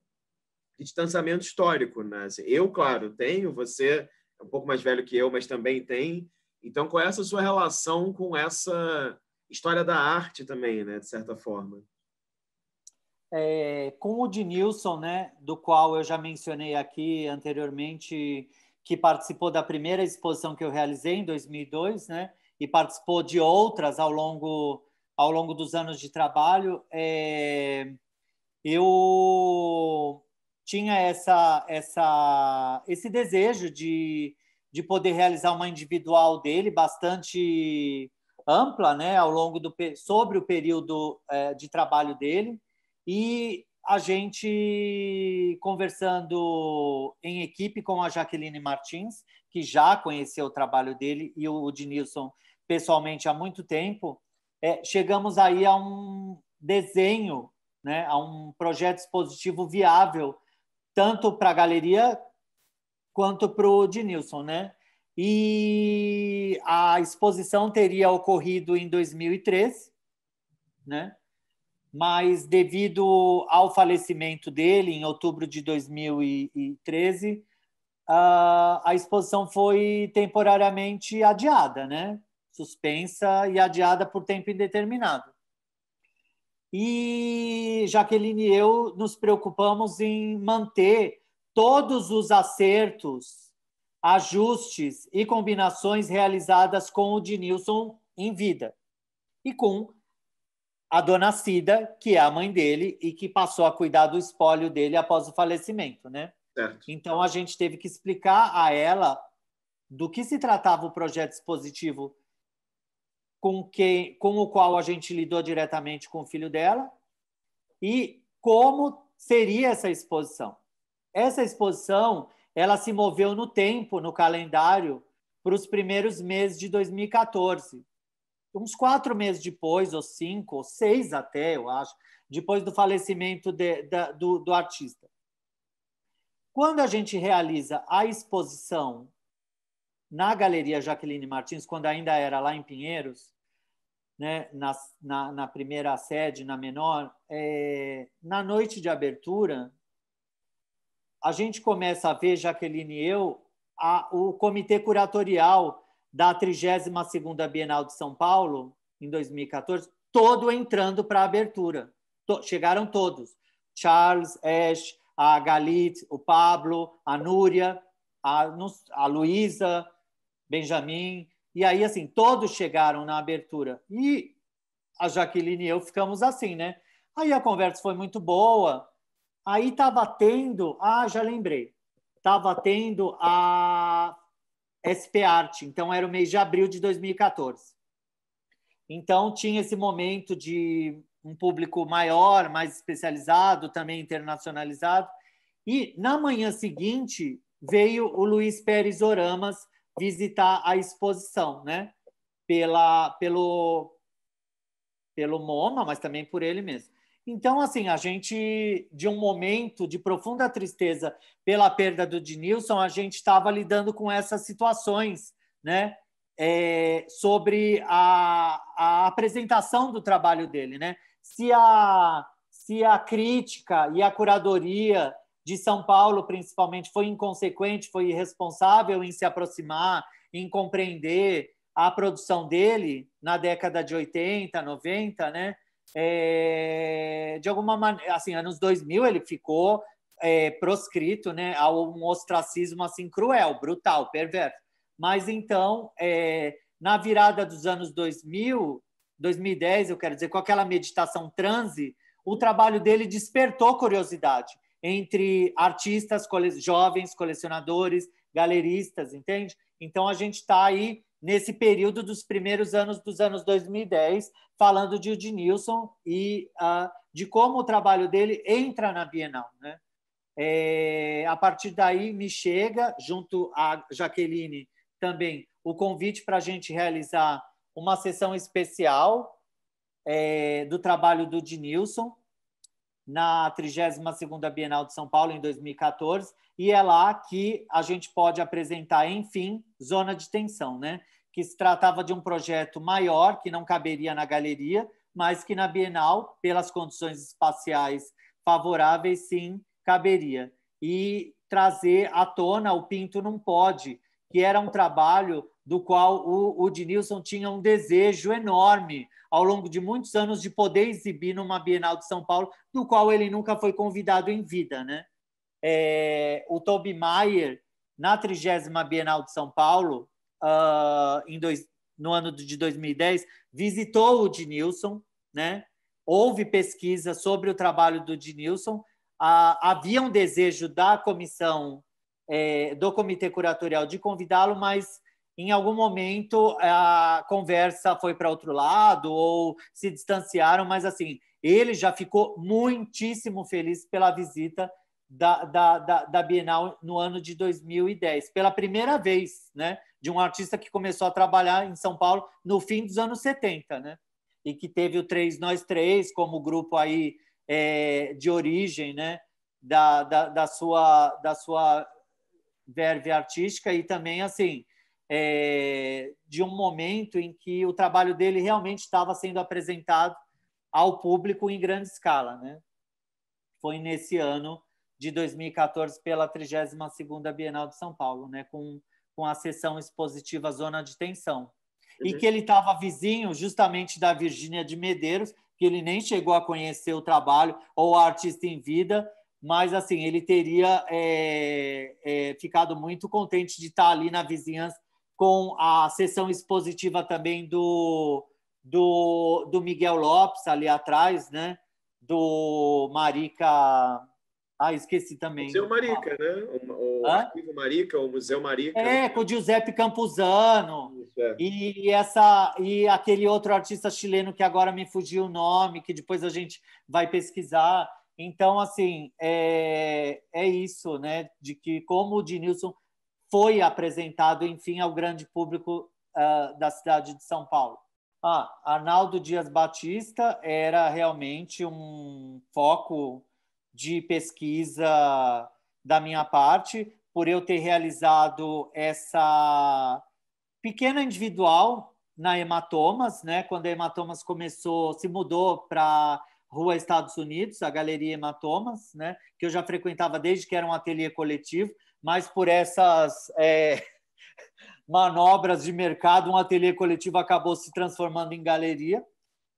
de distanciamento histórico. Né? Assim, eu, claro, tenho, você é um pouco mais velho que eu, mas também tem. Então, qual é essa sua relação com essa história da arte também, né, de certa forma? É, com o de Nilson, né, do qual eu já mencionei aqui anteriormente, que participou da primeira exposição que eu realizei em 2002, né, e participou de outras ao longo ao longo dos anos de trabalho, é, eu tinha essa, essa, esse desejo de, de poder realizar uma individual dele bastante ampla, né, ao longo do sobre o período é, de trabalho dele e a gente conversando em equipe com a Jaqueline Martins, que já conheceu o trabalho dele e o Dinilson pessoalmente há muito tempo, é, chegamos aí a um desenho, né, a um projeto expositivo viável, tanto para a galeria quanto para o Dinilson. Né? E a exposição teria ocorrido em 2013, né? mas devido ao falecimento dele, em outubro de 2013, ah, a exposição foi temporariamente adiada, né? suspensa e adiada por tempo indeterminado. E Jaqueline e eu nos preocupamos em manter todos os acertos, ajustes e combinações realizadas com o Dinilson em vida e com a dona Cida, que é a mãe dele e que passou a cuidar do espólio dele após o falecimento, né? Certo. Então a gente teve que explicar a ela do que se tratava o projeto expositivo com, quem, com o qual a gente lidou diretamente com o filho dela e como seria essa exposição. Essa exposição ela se moveu no tempo, no calendário, para os primeiros meses de 2014. Uns quatro meses depois, ou cinco, ou seis até, eu acho, depois do falecimento de, da, do, do artista. Quando a gente realiza a exposição na Galeria Jaqueline Martins, quando ainda era lá em Pinheiros, né, na, na, na primeira sede, na menor, é, na noite de abertura, a gente começa a ver, Jaqueline e eu, a, o comitê curatorial da 32ª Bienal de São Paulo, em 2014, todo entrando para a abertura. To, chegaram todos. Charles, Ash, a Galit, o Pablo, a Núria, a, a Luísa, Benjamin. E aí, assim, todos chegaram na abertura. E a Jaqueline e eu ficamos assim, né? Aí a conversa foi muito boa. Aí estava tendo. Ah, já lembrei. Estava tendo a SP Arte. Então, era o mês de abril de 2014. Então, tinha esse momento de um público maior, mais especializado, também internacionalizado. E na manhã seguinte veio o Luiz Pérez Oramas, visitar a exposição, né? Pela, pelo, pelo MoMA, mas também por ele mesmo. Então, assim, a gente, de um momento de profunda tristeza pela perda do Dinilson, a gente estava lidando com essas situações, né? É, sobre a, a apresentação do trabalho dele, né? Se a, se a crítica e a curadoria de São Paulo, principalmente, foi inconsequente, foi irresponsável em se aproximar, em compreender a produção dele na década de 80, 90, né? É, de alguma maneira, assim, anos 2000 ele ficou é, proscrito, né, a um ostracismo assim cruel, brutal, perverso. Mas então, é, na virada dos anos 2000, 2010, eu quero dizer, com aquela meditação transe, o trabalho dele despertou curiosidade entre artistas, cole... jovens, colecionadores, galeristas, entende? Então a gente está aí nesse período dos primeiros anos dos anos 2010, falando de Udinilson e uh, de como o trabalho dele entra na Bienal. Né? É, a partir daí me chega, junto a Jaqueline também, o convite para a gente realizar uma sessão especial é, do trabalho do Dinilson, na 32ª Bienal de São Paulo, em 2014, e é lá que a gente pode apresentar, enfim, Zona de Tensão, né? que se tratava de um projeto maior, que não caberia na galeria, mas que na Bienal, pelas condições espaciais favoráveis, sim, caberia. E trazer à tona o Pinto Não Pode, que era um trabalho do qual o, o Dinilson tinha um desejo enorme ao longo de muitos anos de poder exibir numa Bienal de São Paulo, do qual ele nunca foi convidado em vida. Né? É, o Toby Mayer, na 30 Bienal de São Paulo, uh, em dois, no ano de 2010, visitou o Dinilson, né? houve pesquisa sobre o trabalho do Dinilson, ah, havia um desejo da comissão, é, do comitê curatorial de convidá-lo, mas em algum momento a conversa foi para outro lado ou se distanciaram, mas assim, ele já ficou muitíssimo feliz pela visita da, da, da, da, Bienal no ano de 2010, pela primeira vez, né? De um artista que começou a trabalhar em São Paulo no fim dos anos 70, né? E que teve o Três Nós Três como grupo aí é, de origem, né? Da, da, da, sua, da sua verve artística e também, assim, é, de um momento em que o trabalho dele realmente estava sendo apresentado ao público em grande escala. Né? Foi nesse ano de 2014 pela 32ª Bienal de São Paulo, né? com, com a sessão expositiva Zona de Tensão. Uhum. E que ele estava vizinho justamente da Virgínia de Medeiros, que ele nem chegou a conhecer o trabalho ou a artista em vida, mas assim ele teria é, é, ficado muito contente de estar ali na vizinhança com a sessão expositiva também do, do, do Miguel Lopes ali atrás, né? Do Marica. Ah, esqueci também. Museu Marica, né? O, o Arquivo Marica, o Museu Marica. É, né? com o Giuseppe Campuzano. Isso, é. E essa e aquele outro artista chileno que agora me fugiu o nome, que depois a gente vai pesquisar. Então, assim, é, é isso, né? De que como o Dinilson foi apresentado, enfim, ao grande público uh, da cidade de São Paulo. Ah, Arnaldo Dias Batista era realmente um foco de pesquisa da minha parte, por eu ter realizado essa pequena individual na Hematomas, né? Quando a Hematomas começou, se mudou para Rua Estados Unidos, a Galeria Hematomas, né? Que eu já frequentava desde que era um ateliê coletivo, mas por essas é, manobras de mercado, um ateliê coletivo acabou se transformando em galeria.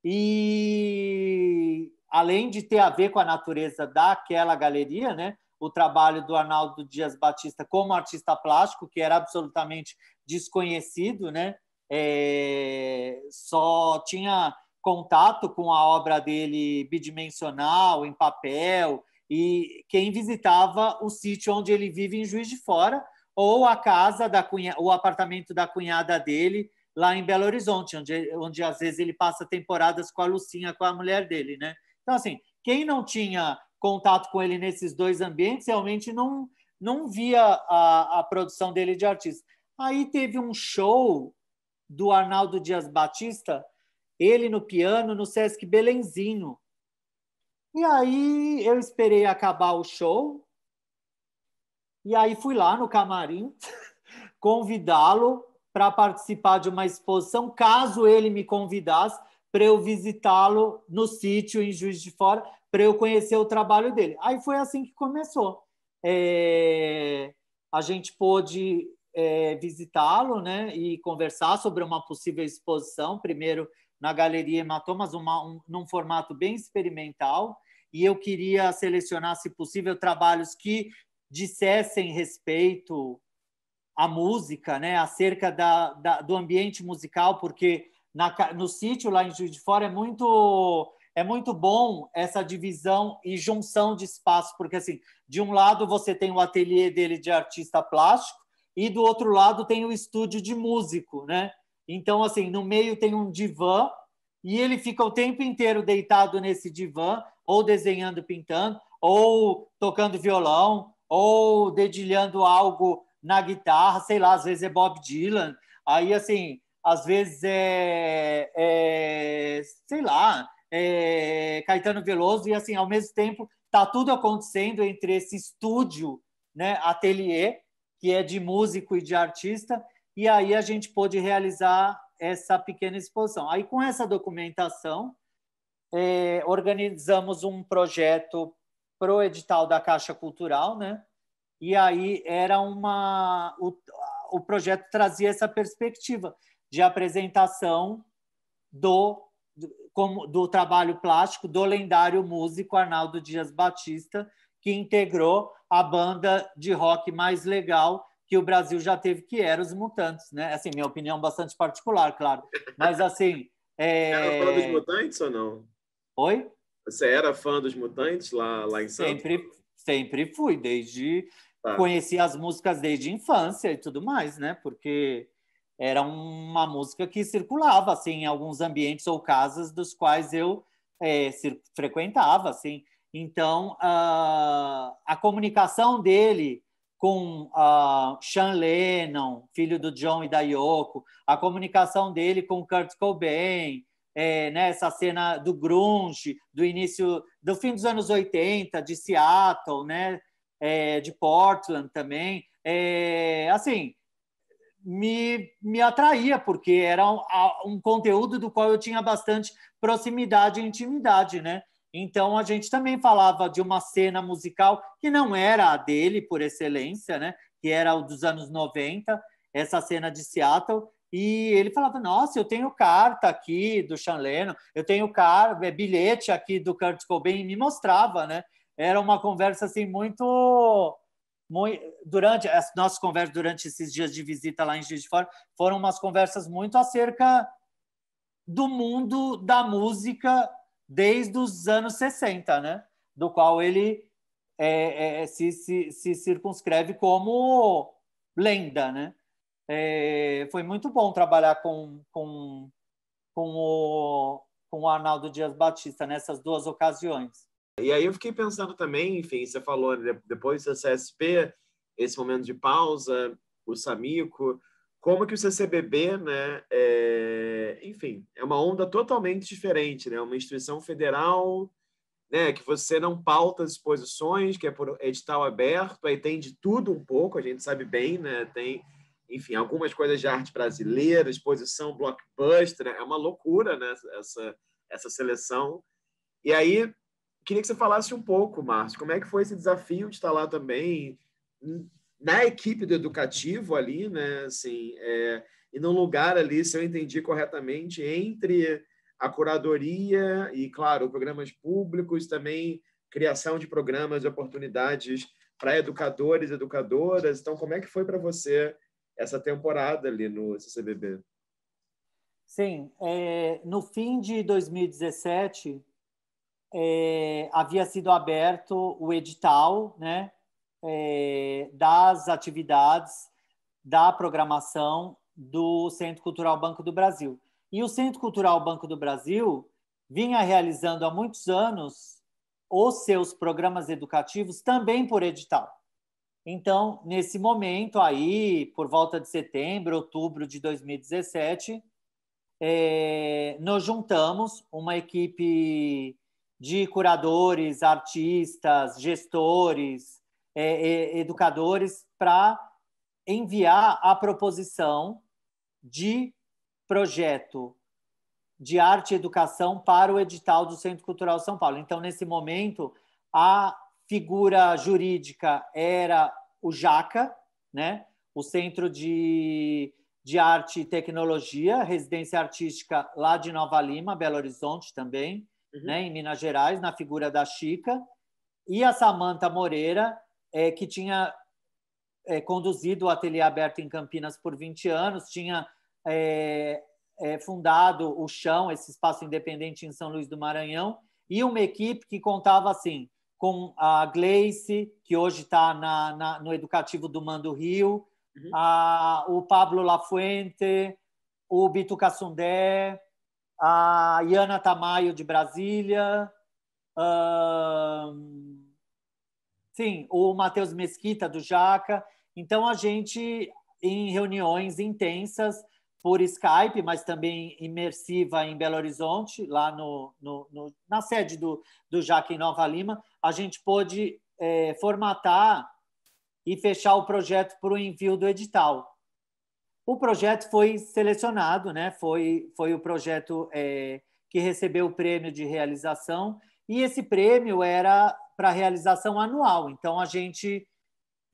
E além de ter a ver com a natureza daquela galeria, né? o trabalho do Arnaldo Dias Batista como artista plástico, que era absolutamente desconhecido, né? É, só tinha contato com a obra dele bidimensional, em papel, e quem visitava o sítio onde ele vive em Juiz de Fora ou a casa da cunha, o apartamento da cunhada dele lá em Belo Horizonte, onde, onde às vezes ele passa temporadas com a Lucinha, com a mulher dele, né? Então assim, quem não tinha contato com ele nesses dois ambientes realmente não não via a, a produção dele de artista. Aí teve um show do Arnaldo Dias Batista, ele no piano no Sesc Belenzinho, e aí eu esperei acabar o show. E aí fui lá no camarim convidá-lo para participar de uma exposição, caso ele me convidasse para eu visitá-lo no sítio em Juiz de Fora, para eu conhecer o trabalho dele. Aí foi assim que começou. É... a gente pôde é, visitá-lo né, e conversar sobre uma possível exposição. Primeiro na Galeria Hematomas, uma, um, num formato bem experimental, e eu queria selecionar, se possível, trabalhos que dissessem respeito à música, né, acerca da, da do ambiente musical, porque na, no sítio lá em Juiz de Fora é muito é muito bom essa divisão e junção de espaço, porque assim, de um lado você tem o ateliê dele de artista plástico e do outro lado tem o estúdio de músico, né? Então, assim, no meio tem um divã e ele fica o tempo inteiro deitado nesse divã, ou desenhando, pintando, ou tocando violão, ou dedilhando algo na guitarra, sei lá, às vezes é Bob Dylan. Aí, assim, às vezes é, é sei lá, é Caetano Veloso, e assim, ao mesmo tempo, tá tudo acontecendo entre esse estúdio, né, ateliê, que é de músico e de artista, e aí a gente pôde realizar essa pequena exposição. Aí, com essa documentação, é, organizamos um projeto para o edital da Caixa Cultural, né? E aí era uma. O, o projeto trazia essa perspectiva de apresentação do, como, do trabalho plástico do lendário músico Arnaldo Dias Batista, que integrou a banda de rock mais legal que o Brasil já teve, que eram os mutantes, né? Assim, minha opinião bastante particular, claro. Mas assim. É... Era fã dos mutantes ou não? Oi? Você era fã dos mutantes lá, lá em Santos? Sempre, sempre fui, desde. Tá. Conheci as músicas desde infância e tudo mais, né? Porque era uma música que circulava, assim, em alguns ambientes ou casas dos quais eu é, frequentava, assim. Então, a, ah, a comunicação dele com uh, Sean Lennon, filho do John e da Yoko, a comunicação dele com Kurt Cobain, é, né, essa cena do grunge, do início, do fim dos anos 80, de Seattle, né, é, de Portland também, é, assim, me, me atraía, porque era um, um, conteúdo do qual eu tinha bastante proximidade e intimidade, né? Então a gente também falava de uma cena musical que não era a dele por excelência, né? Que era o dos anos 90, essa cena de Seattle. E ele falava: Nossa, eu tenho carta aqui do Sean Lennon, eu tenho car é, bilhete aqui do Kurt Cobain, e me mostrava, né? Era uma conversa assim muito muito, durante as nossas conversas durante esses dias de visita lá em Juiz de Fora foram umas conversas muito acerca do mundo da música desde os anos 60, né? Do qual ele é, é, é, se, se, se, circunscreve como lenda, né? É, foi muito bom trabalhar com, com, com, o, com o Arnaldo Dias Batista nessas duas ocasiões. E aí eu fiquei pensando também, enfim, você falou né, depois do CSP, esse momento de pausa, o Samico, como que o CCBB, né, é é, enfim, é uma onda totalmente diferente, né? Uma instituição federal, né? Que você não pauta as exposições, que é por edital aberto, aí tem de tudo um pouco, a gente sabe bem, né? Tem, enfim, algumas coisas de arte brasileira, exposição blockbuster, né? é uma loucura, né? Essa, essa seleção. E aí, queria que você falasse um pouco, Márcio, como é que foi esse desafio de estar lá também na equipe do educativo ali, né? Assim, é e num lugar ali, se eu entendi corretamente, entre a curadoria e, claro, programas públicos, também criação de programas, de oportunidades para educadores, e educadoras. Então, como é que foi para você essa temporada ali no CCBB? Sim, é, no fim de 2017 é, havia sido aberto o edital, né, é, das atividades da programação do Centro Cultural Banco do Brasil. E o Centro Cultural Banco do Brasil vinha realizando há muitos anos os seus programas educativos também por edital. Então, nesse momento aí, por volta de setembro, outubro de 2017, é, nós juntamos uma equipe de curadores, artistas, gestores, é, é, educadores para enviar a proposição de projeto de arte e educação para o edital do Centro Cultural São Paulo. Então, nesse momento, a figura jurídica era o JACA, né? o Centro de, de Arte e Tecnologia, residência artística lá de Nova Lima, Belo Horizonte também, uhum. né? em Minas Gerais, na figura da Chica, e a Samanta Moreira, é, que tinha é, conduzido o ateliê aberto em Campinas por 20 anos, tinha é, é, fundado o Chão, esse espaço independente em São Luís do Maranhão, e uma equipe que contava assim com a Gleice, que hoje está no Educativo do Mando Rio, uhum. a, o Pablo Lafuente, o Bitu Cassundé, a Iana Tamayo de Brasília, um, Sim, o Matheus Mesquita do Jaca. Então a gente em reuniões intensas por Skype, mas também imersiva em Belo Horizonte, lá no, no, no na sede do, do Jaca em Nova Lima, a gente pôde é, formatar e fechar o projeto para o envio do edital. O projeto foi selecionado, né? foi, foi o projeto é, que recebeu o prêmio de realização, e esse prêmio era para realização anual. Então, a gente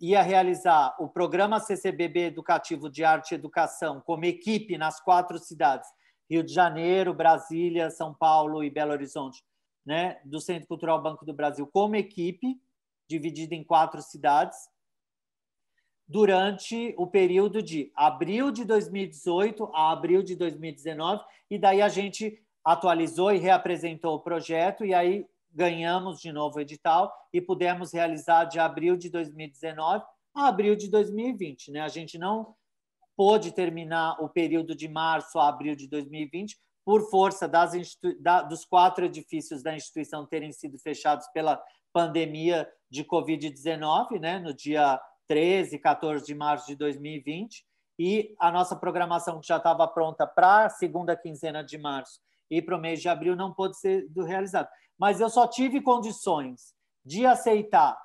ia realizar o programa CCBB Educativo de Arte e Educação como equipe nas quatro cidades, Rio de Janeiro, Brasília, São Paulo e Belo Horizonte, né, do Centro Cultural Banco do Brasil, como equipe, dividida em quatro cidades, durante o período de abril de 2018 a abril de 2019, e daí a gente atualizou e reapresentou o projeto, e aí ganhamos de novo o edital e pudemos realizar de abril de 2019 a abril de 2020. Né? A gente não pôde terminar o período de março a abril de 2020 por força das da, dos quatro edifícios da instituição terem sido fechados pela pandemia de Covid-19, né? no dia 13, 14 de março de 2020. E a nossa programação, que já estava pronta para a segunda quinzena de março e para o mês de abril, não pôde ser realizada mas eu só tive condições de aceitar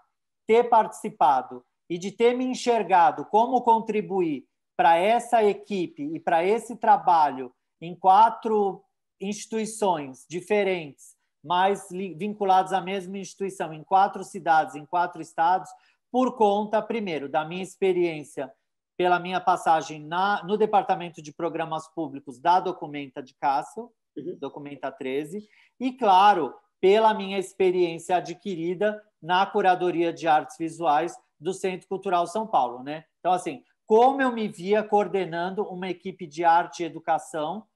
ter participado e de ter me enxergado como contribuir para essa equipe e para esse trabalho em quatro instituições diferentes, mas vinculados à mesma instituição, em quatro cidades, em quatro estados, por conta, primeiro, da minha experiência pela minha passagem na, no Departamento de Programas Públicos da Documenta de Cássio, uhum. Documenta 13, e, claro, pela minha experiência adquirida na curadoria de artes visuais do Centro Cultural São Paulo, né? Então assim, como eu me via coordenando uma equipe de arte e educação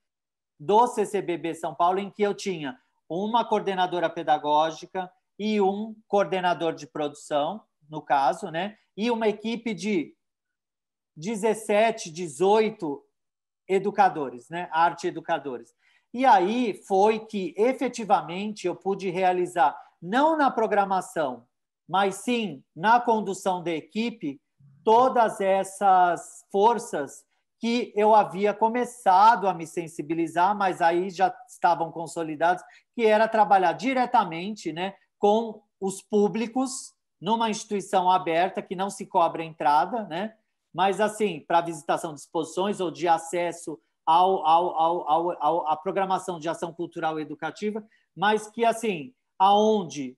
do CCBB São Paulo em que eu tinha uma coordenadora pedagógica e um coordenador de produção, no caso, né? E uma equipe de 17, 18 educadores, né? Arte educadores. E aí foi que efetivamente eu pude realizar, não na programação, mas sim na condução da equipe, todas essas forças que eu havia começado a me sensibilizar, mas aí já estavam consolidados, que era trabalhar diretamente né, com os públicos numa instituição aberta que não se cobra entrada, né? mas assim, para visitação de exposições ou de acesso ao, ao, ao, ao, à programação de ação cultural e educativa, mas que, assim, aonde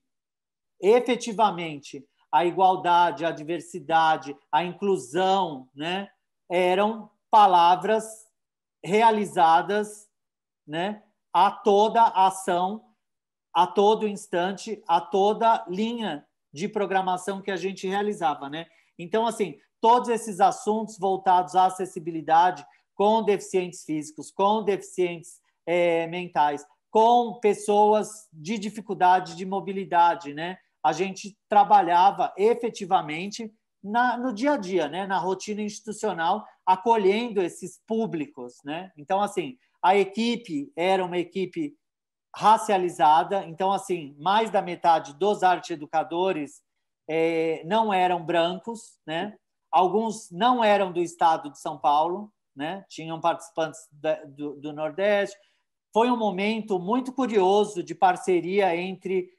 efetivamente a igualdade, a diversidade, a inclusão, né, eram palavras realizadas, né, a toda ação, a todo instante, a toda linha de programação que a gente realizava, né? Então, assim, todos esses assuntos voltados à acessibilidade, com deficientes físicos, com deficientes é, mentais, com pessoas de dificuldade de mobilidade, né? A gente trabalhava efetivamente na, no dia a dia, né? Na rotina institucional, acolhendo esses públicos, né? Então, assim, a equipe era uma equipe racializada, então, assim, mais da metade dos arte-educadores é, não eram brancos, né? Alguns não eram do estado de São Paulo, né? tinham participantes da, do, do Nordeste. Foi um momento muito curioso de parceria entre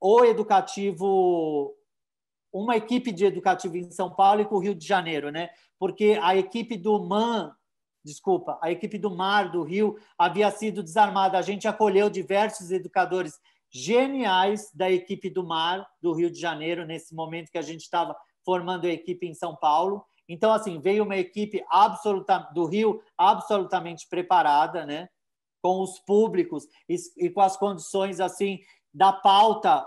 o educativo uma equipe de educativo em São Paulo e com o Rio de Janeiro, né? Porque a equipe do MAN, desculpa, a equipe do Mar do Rio havia sido desarmada. A gente acolheu diversos educadores geniais da equipe do Mar do Rio de Janeiro nesse momento que a gente estava formando a equipe em São Paulo então, assim, veio uma equipe absoluta, do Rio absolutamente preparada, né? com os públicos e, e com as condições assim da pauta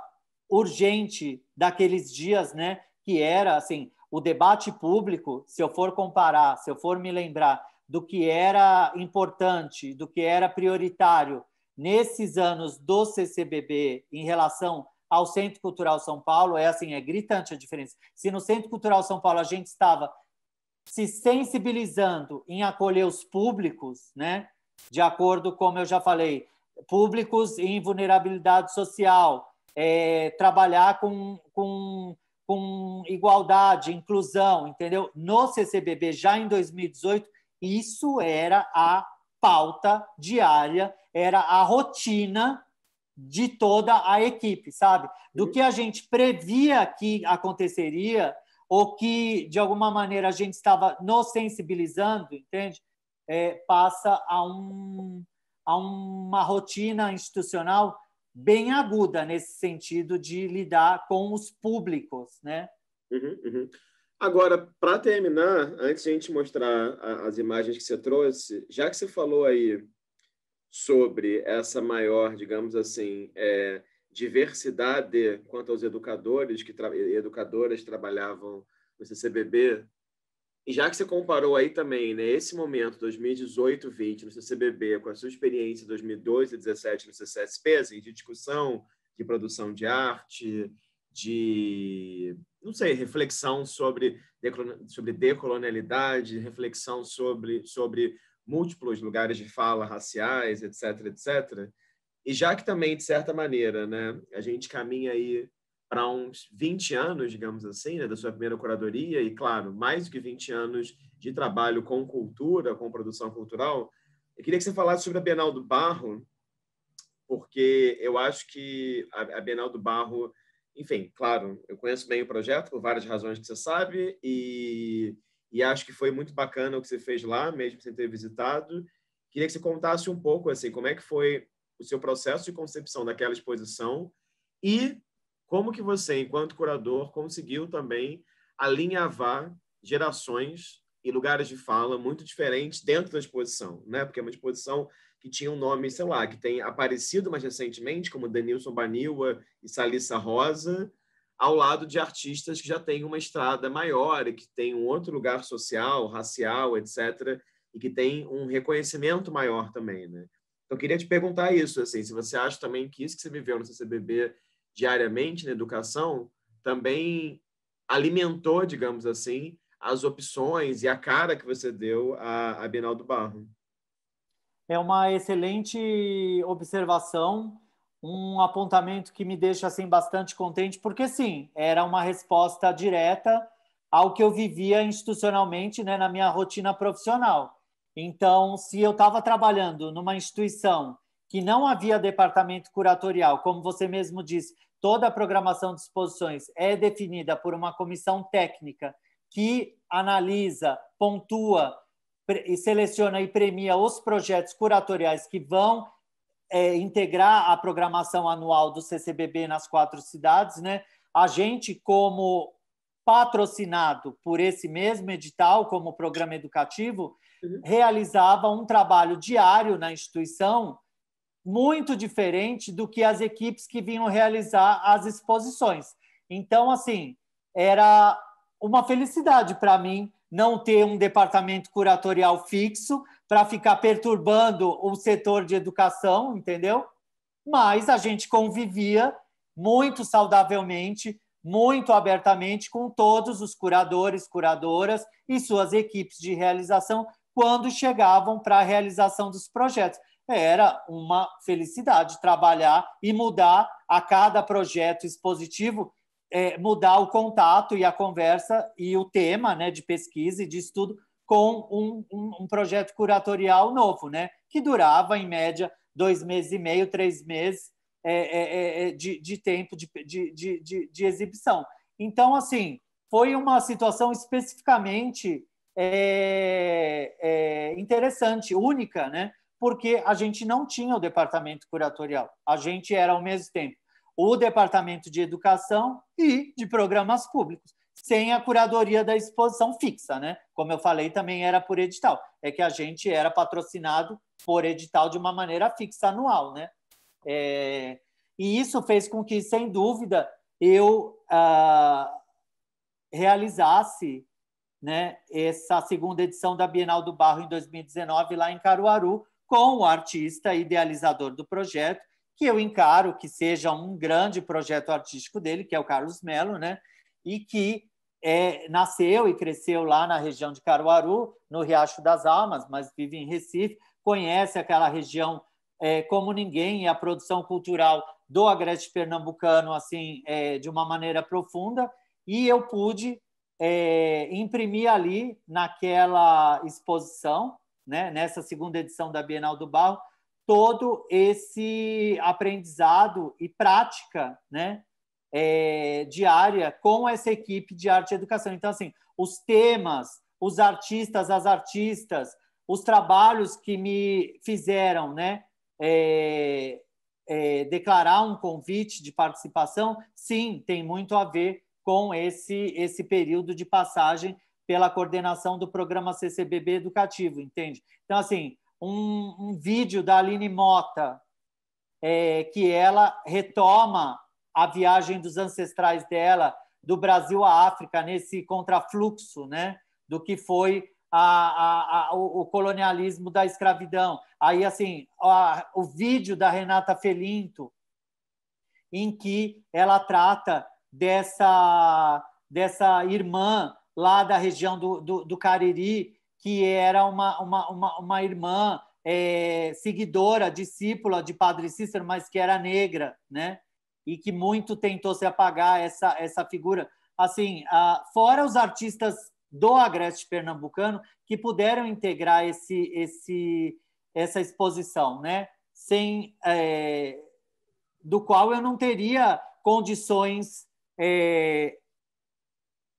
urgente daqueles dias, né? Que era assim o debate público. Se eu for comparar, se eu for me lembrar do que era importante, do que era prioritário nesses anos do CCBB em relação ao Centro Cultural São Paulo, é assim, é gritante a diferença. Se no Centro Cultural São Paulo a gente estava se sensibilizando em acolher os públicos, né? De acordo, como eu já falei, públicos em vulnerabilidade social, é, trabalhar com, com, com igualdade, inclusão, entendeu? No CCBB, já em 2018, isso era a pauta diária, era a rotina de toda a equipe, sabe? Do uhum. que a gente previa que aconteceria ou que, de alguma maneira, a gente estava nos sensibilizando, entende? É, passa a, um, a uma rotina institucional bem aguda nesse sentido de lidar com os públicos, né? Uhum, uhum. Agora, para terminar, antes de a gente mostrar a, as imagens que você trouxe, já que você falou aí sobre essa maior, digamos assim, é, diversidade quanto aos educadores que tra educadoras trabalhavam no CCBB. E já que você comparou aí também, né, esse momento 2018-20 no CCBB com a sua experiência 2012 17 no CCSP, assim, de discussão, de produção de arte, de não sei, reflexão sobre sobre decolonialidade, reflexão sobre sobre múltiplos lugares de fala raciais, etc, etc. E já que também, de certa maneira, né, a gente caminha aí para uns 20 anos, digamos assim, né, da sua primeira curadoria, e claro, mais do que 20 anos de trabalho com cultura, com produção cultural, eu queria que você falasse sobre a Bienal do Barro, porque eu acho que a Bienal do Barro, enfim, claro, eu conheço bem o projeto por várias razões que você sabe, e, e acho que foi muito bacana o que você fez lá, mesmo sem ter visitado. Queria que você contasse um pouco, assim, como é que foi o seu processo de concepção daquela exposição e como que você, enquanto curador, conseguiu também alinhavar gerações e lugares de fala muito diferentes dentro da exposição, né? Porque é uma exposição que tinha um nome, sei lá, que tem aparecido mais recentemente, como Denilson Baniwa e Salissa Rosa, ao lado de artistas que já têm uma estrada maior e que têm um outro lugar social, racial, etc., e que têm um reconhecimento maior também, né? Então, queria te perguntar isso, assim, se você acha também que isso que você viveu no CCBB diariamente na educação também alimentou, digamos assim, as opções e a cara que você deu à, à Bienal do Barro. É uma excelente observação, um apontamento que me deixa assim bastante contente, porque sim, era uma resposta direta ao que eu vivia institucionalmente, né, na minha rotina profissional. Então, se eu estava trabalhando numa instituição que não havia departamento curatorial, como você mesmo disse, toda a programação de exposições é definida por uma comissão técnica que analisa, pontua, e seleciona e premia os projetos curatoriais que vão é, integrar a programação anual do CCBB nas quatro cidades, né? A gente, como patrocinado por esse mesmo edital, como programa educativo, Uhum. realizava um trabalho diário na instituição muito diferente do que as equipes que vinham realizar as exposições. Então, assim, era uma felicidade para mim não ter um departamento curatorial fixo para ficar perturbando o setor de educação, entendeu? Mas a gente convivia muito saudavelmente, muito abertamente com todos os curadores, curadoras e suas equipes de realização quando chegavam para a realização dos projetos. Era uma felicidade trabalhar e mudar a cada projeto expositivo, é, mudar o contato e a conversa e o tema né, de pesquisa e de estudo com um, um, um projeto curatorial novo, né, que durava, em média, dois meses e meio, três meses é, é, é, é de, de, tempo de, de, de, de exibição. Então, assim, foi uma situação especificamente é, é interessante, única, né? porque a gente não tinha o departamento curatorial, a gente era ao mesmo tempo o departamento de educação e de programas públicos, sem a curadoria da exposição fixa, né? Como eu falei, também era por edital, é que a gente era patrocinado por edital de uma maneira fixa anual, né? É, e isso fez com que, sem dúvida, eu ah, realizasse né, essa segunda edição da Bienal do Barro em 2019, lá em Caruaru, com o artista idealizador do projeto, que eu encaro que seja um grande projeto artístico dele, que é o Carlos Melo, né, e que é, nasceu e cresceu lá na região de Caruaru, no Riacho das Almas, mas vive em Recife, conhece aquela região é, como ninguém e a produção cultural do agreste pernambucano assim é, de uma maneira profunda. E eu pude é, imprimir ali naquela exposição, né, nessa segunda edição da Bienal do Barro, todo esse aprendizado e prática né, é, diária com essa equipe de arte e educação. Então, assim, os temas, os artistas, as artistas, os trabalhos que me fizeram né, é, é declarar um convite de participação, sim, tem muito a ver com esse, esse período de passagem pela coordenação do programa CCBB educativo, entende? Então, assim, um, um vídeo da Aline Mota, é, que ela retoma a viagem dos ancestrais dela do Brasil à África, nesse contrafluxo né, do que foi a, a, a, o, colonialismo da escravidão. Aí, assim, o vídeo da Renata Felinto, em que ela trata dessa, dessa irmã lá da região do, do, do Cariri, que era uma, uma, uma, uma irmã é, seguidora, discípula de Padre Cícero, mas que era negra, né? E que muito tentou se apagar essa, essa figura. Assim, ah, fora os artistas do Agreste Pernambucano que puderam integrar esse, esse, essa exposição, né? Sem, é, do qual eu não teria condições é,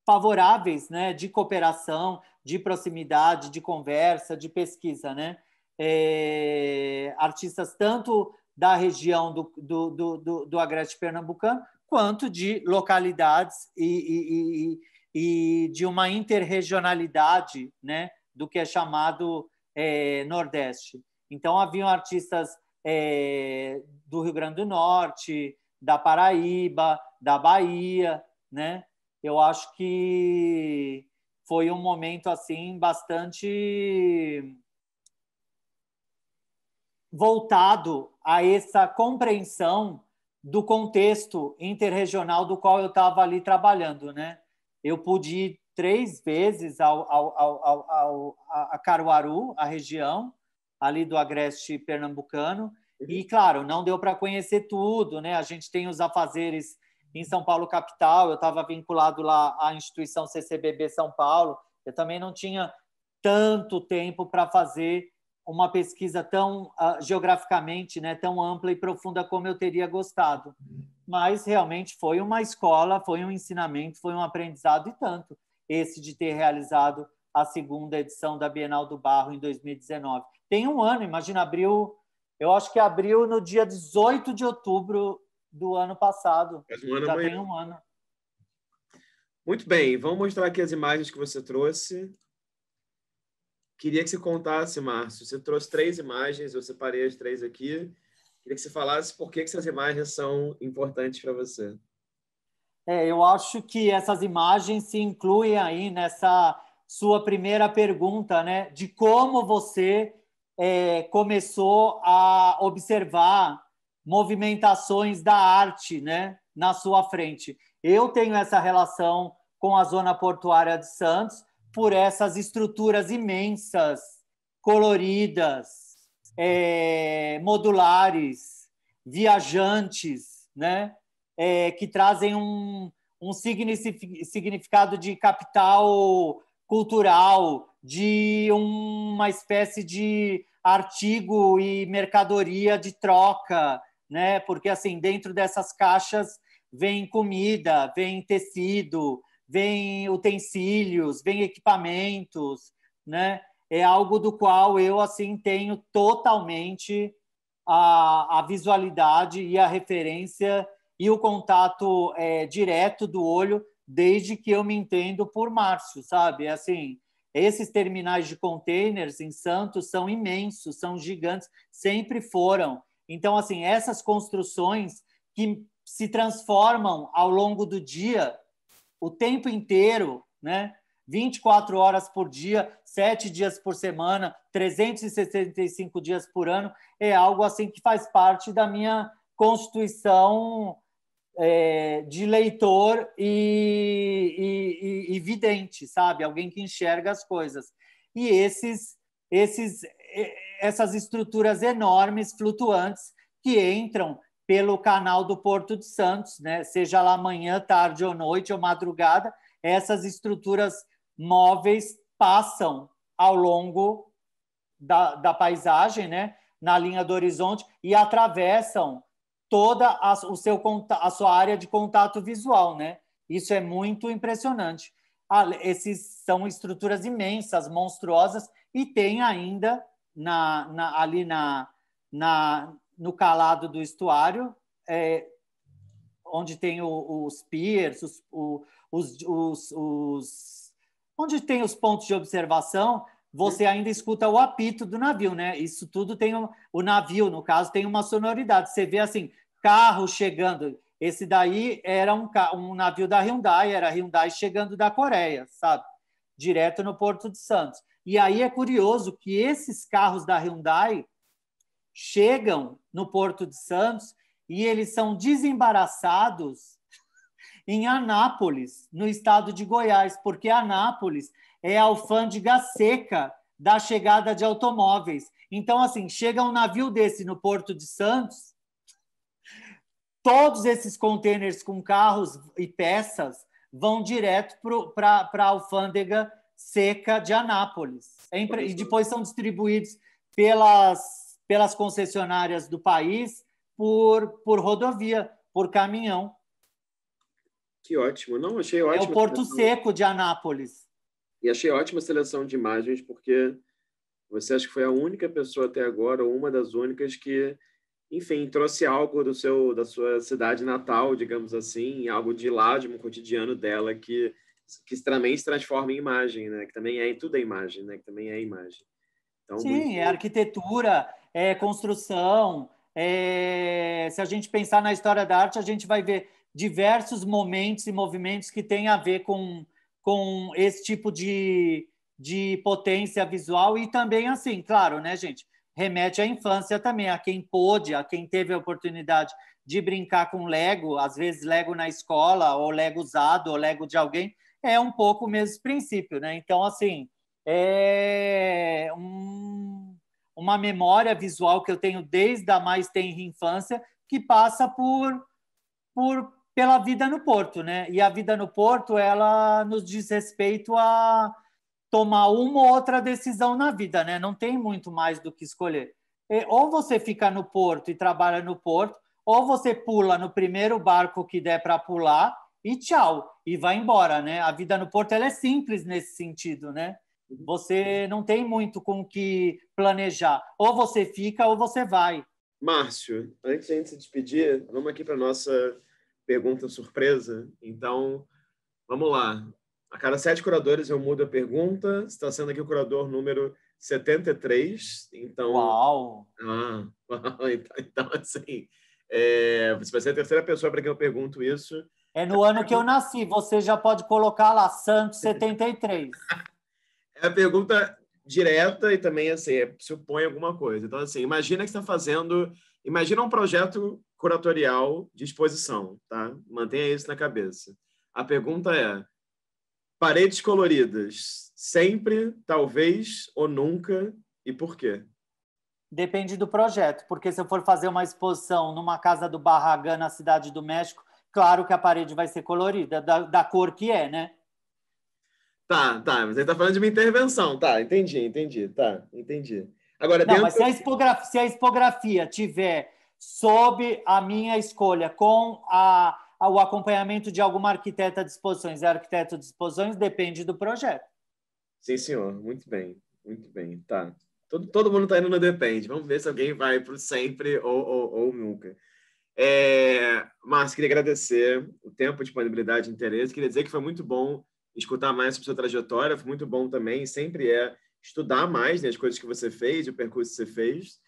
favoráveis, né, de cooperação, de proximidade, de conversa, de pesquisa, né? É, artistas tanto da região do, do, do, do, do Agreste Pernambucano quanto de localidades e, e, e, e de uma interregionalidade, né, do que é chamado é, Nordeste. Então haviam artistas é, do Rio Grande do Norte, da Paraíba, da Bahia, né? Eu acho que foi um momento assim bastante voltado a essa compreensão do contexto interregional do qual eu estava ali trabalhando, né? Eu pude ir três vezes ao, ao, ao, ao, a Caruaru, a região ali do agreste pernambucano, e, claro, não deu para conhecer tudo, né? A gente tem os afazeres em São Paulo capital, eu estava vinculado lá à instituição CCBB São Paulo, eu também não tinha tanto tempo para fazer uma pesquisa tão uh, geograficamente, né, tão ampla e profunda como eu teria gostado. Mas realmente foi uma escola, foi um ensinamento, foi um aprendizado e tanto esse de ter realizado a segunda edição da Bienal do Barro em 2019. Tem um ano, imagina, abriu eu acho que abriu no dia 18 de outubro do ano passado. Faz um ano Já amanhã. tem um ano. Muito bem, vamos mostrar aqui as imagens que você trouxe. Queria que você contasse, Márcio. Você trouxe três imagens, eu separei as três aqui. Queria que você falasse por que, que essas imagens são importantes para você. É, eu acho que essas imagens se incluem aí nessa sua primeira pergunta, né? De como você é, começou a observar movimentações da arte né, na sua frente. Eu tenho essa relação com a zona portuária de Santos por essas estruturas imensas, coloridas, é, modulares, viajantes, né, é, que trazem um, um significado de capital cultural, de uma espécie de artigo e mercadoria de troca, né? Porque assim, dentro dessas caixas vem comida, vem tecido, vem utensílios, vem equipamentos, né? É algo do qual eu assim tenho totalmente a, a visualidade e a referência e o contato é, direto do olho desde que eu me entendo por Márcio, sabe? É assim, esses terminais de containers em Santos são imensos, são gigantes, sempre foram. Então, assim, essas construções que se transformam ao longo do dia, o tempo inteiro, né? 24 horas por dia, 7 dias por semana, 365 dias por ano, é algo assim que faz parte da minha constituição é, de leitor e, e, e, e, vidente, sabe? Alguém que enxerga as coisas. E esses, esses, essas estruturas enormes, flutuantes, que entram pelo canal do Porto de Santos, né? seja lá manhã, tarde ou noite ou madrugada, essas estruturas móveis passam ao longo da, da paisagem, né? na linha do horizonte, e atravessam toda a, o seu, a sua área de contato visual, né? Isso é muito impressionante. Ah, esses são estruturas imensas, monstruosas, e tem ainda na, na, ali na, na, no calado do estuário, é, onde tem o, os piers, os, os, os, os, onde tem os pontos de observação, você ainda escuta o apito do navio, né? Isso tudo tem um, o navio, no caso, tem uma sonoridade. Você vê assim, carro chegando. Esse daí era um, um navio da Hyundai, era Hyundai chegando da Coreia, sabe? Direto no Porto de Santos. E aí é curioso que esses carros da Hyundai chegam no Porto de Santos e eles são desembaraçados em Anápolis, no estado de Goiás, porque Anápolis é a alfândega seca da chegada de automóveis. Então, assim, chega um navio desse no Porto de Santos, Todos esses containers com carros e peças vão direto para a alfândega seca de Anápolis. É e depois são distribuídos pelas, pelas concessionárias do país por, por rodovia, por caminhão. Que ótimo, não? Achei ótimo. É o Porto Seco de Anápolis. E achei ótima a seleção de imagens, porque você acha que foi a única pessoa até agora, ou uma das únicas, que enfim, trouxe algo do seu, da sua cidade natal, digamos assim, algo de lá, de um cotidiano dela que, que também se transforma em imagem, né? Que também é tudo a imagem, né? Que também é imagem. Então, Sim, muito... é arquitetura, é construção. É... Se a gente pensar na história da arte, a gente vai ver diversos momentos e movimentos que têm a ver com, com esse tipo de, de potência visual e também assim, claro, né, gente? remete à infância também, a quem pôde, a quem teve a oportunidade de brincar com Lego, às vezes Lego na escola, ou Lego usado, ou Lego de alguém, é um pouco o mesmo princípio, né? Então, assim, é um, uma memória visual que eu tenho desde a mais tenra infância, que passa por, por pela vida no porto, né? E a vida no porto, ela nos diz respeito a tomar uma ou outra decisão na vida, né? Não tem muito mais do que escolher. E, ou você fica no porto e trabalha no porto, ou você pula no primeiro barco que der para pular e tchau, e vai embora, né? A vida no porto é simples nesse sentido, né? Você não tem muito com o que planejar. Ou você fica ou você vai. Márcio, antes de a gente se despedir, vamos aqui para nossa pergunta surpresa. Então, vamos lá. A cada sete curadores eu mudo a pergunta. Está sendo aqui o curador número 73. Então. Uau! Ah, então, então, assim. É, você vai ser a terceira pessoa para quem eu pergunto isso. É no ano que eu nasci, você já pode colocar lá Santos 73. É a pergunta direta e também assim, é, supõe alguma coisa. Então, assim, imagina que está fazendo. Imagina um projeto curatorial de exposição, tá? Mantenha isso na cabeça. A pergunta é: Paredes coloridas, sempre, talvez ou nunca e por quê? Depende do projeto, porque se eu for fazer uma exposição numa casa do Barragan na cidade do México, claro que a parede vai ser colorida, da, da cor que é, né? Tá, tá, mas ele tá falando de uma intervenção, tá, entendi, entendi, tá, entendi. Agora, Não, dentro... mas se a, expografia, se a expografia tiver sob a minha escolha, com a, o acompanhamento de alguma arquiteta de exposições. e arquiteto de exposições depende do projeto. Sim, senhor. Muito bem. Muito bem. Tá. Todo, todo mundo está indo no depende. Vamos ver se alguém vai para o sempre ou, ou, ou nunca. É, Márcio, queria agradecer o tempo, disponibilidade e interesse. Queria dizer que foi muito bom escutar mais sobre sua trajetória. Foi muito bom também, sempre é, estudar mais né, as coisas que você fez, o percurso que você fez.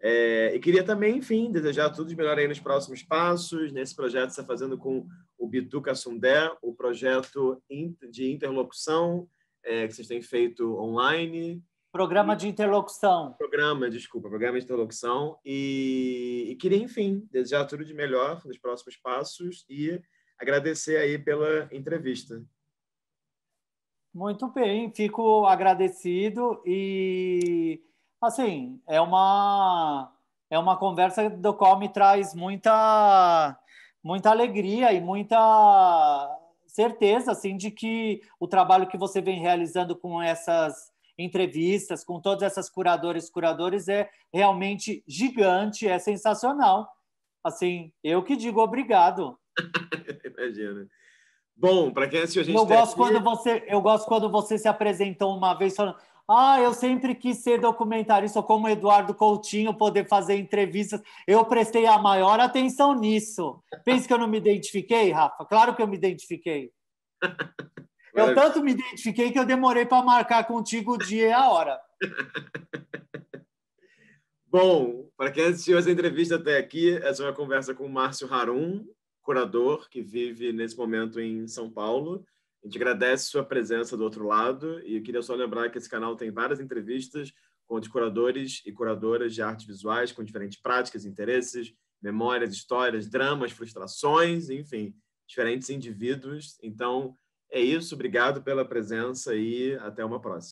É, e queria também, enfim, desejar tudo de melhor aí nos próximos passos, nesse projeto que você está fazendo com o Bitu Cassundé, o projeto de interlocução é, que vocês têm feito online. Programa de interlocução. Programa, desculpa, programa de interlocução. E, e queria, enfim, desejar tudo de melhor nos próximos passos e agradecer aí pela entrevista. Muito bem, fico agradecido e assim, é uma é uma conversa do qual me traz muita muita alegria e muita certeza assim de que o trabalho que você vem realizando com essas entrevistas, com todas essas curadoras, curadores é realmente gigante, é sensacional. Assim, eu que digo obrigado. Imagina. Bom, para quem assistiu a gente. Eu gosto aqui... quando você, eu gosto quando você se apresentou uma vez falando, ah, eu sempre quis ser documentarista, como Eduardo Coutinho, poder fazer entrevistas. Eu prestei a maior atenção nisso. Pensa que eu não me identifiquei, Rafa? Claro que eu me identifiquei. Eu tanto me identifiquei que eu demorei para marcar contigo o dia e a hora. Bom, para quem assistiu essa entrevista até aqui, essa é uma conversa com o Márcio Harum, curador que vive nesse momento em São Paulo a gente agradece sua presença do outro lado e queria só lembrar que esse canal tem várias entrevistas com os curadores e curadoras de artes visuais com diferentes práticas, interesses, memórias, histórias, dramas, frustrações, enfim, diferentes indivíduos. Então, é isso. Obrigado pela presença e até uma próxima.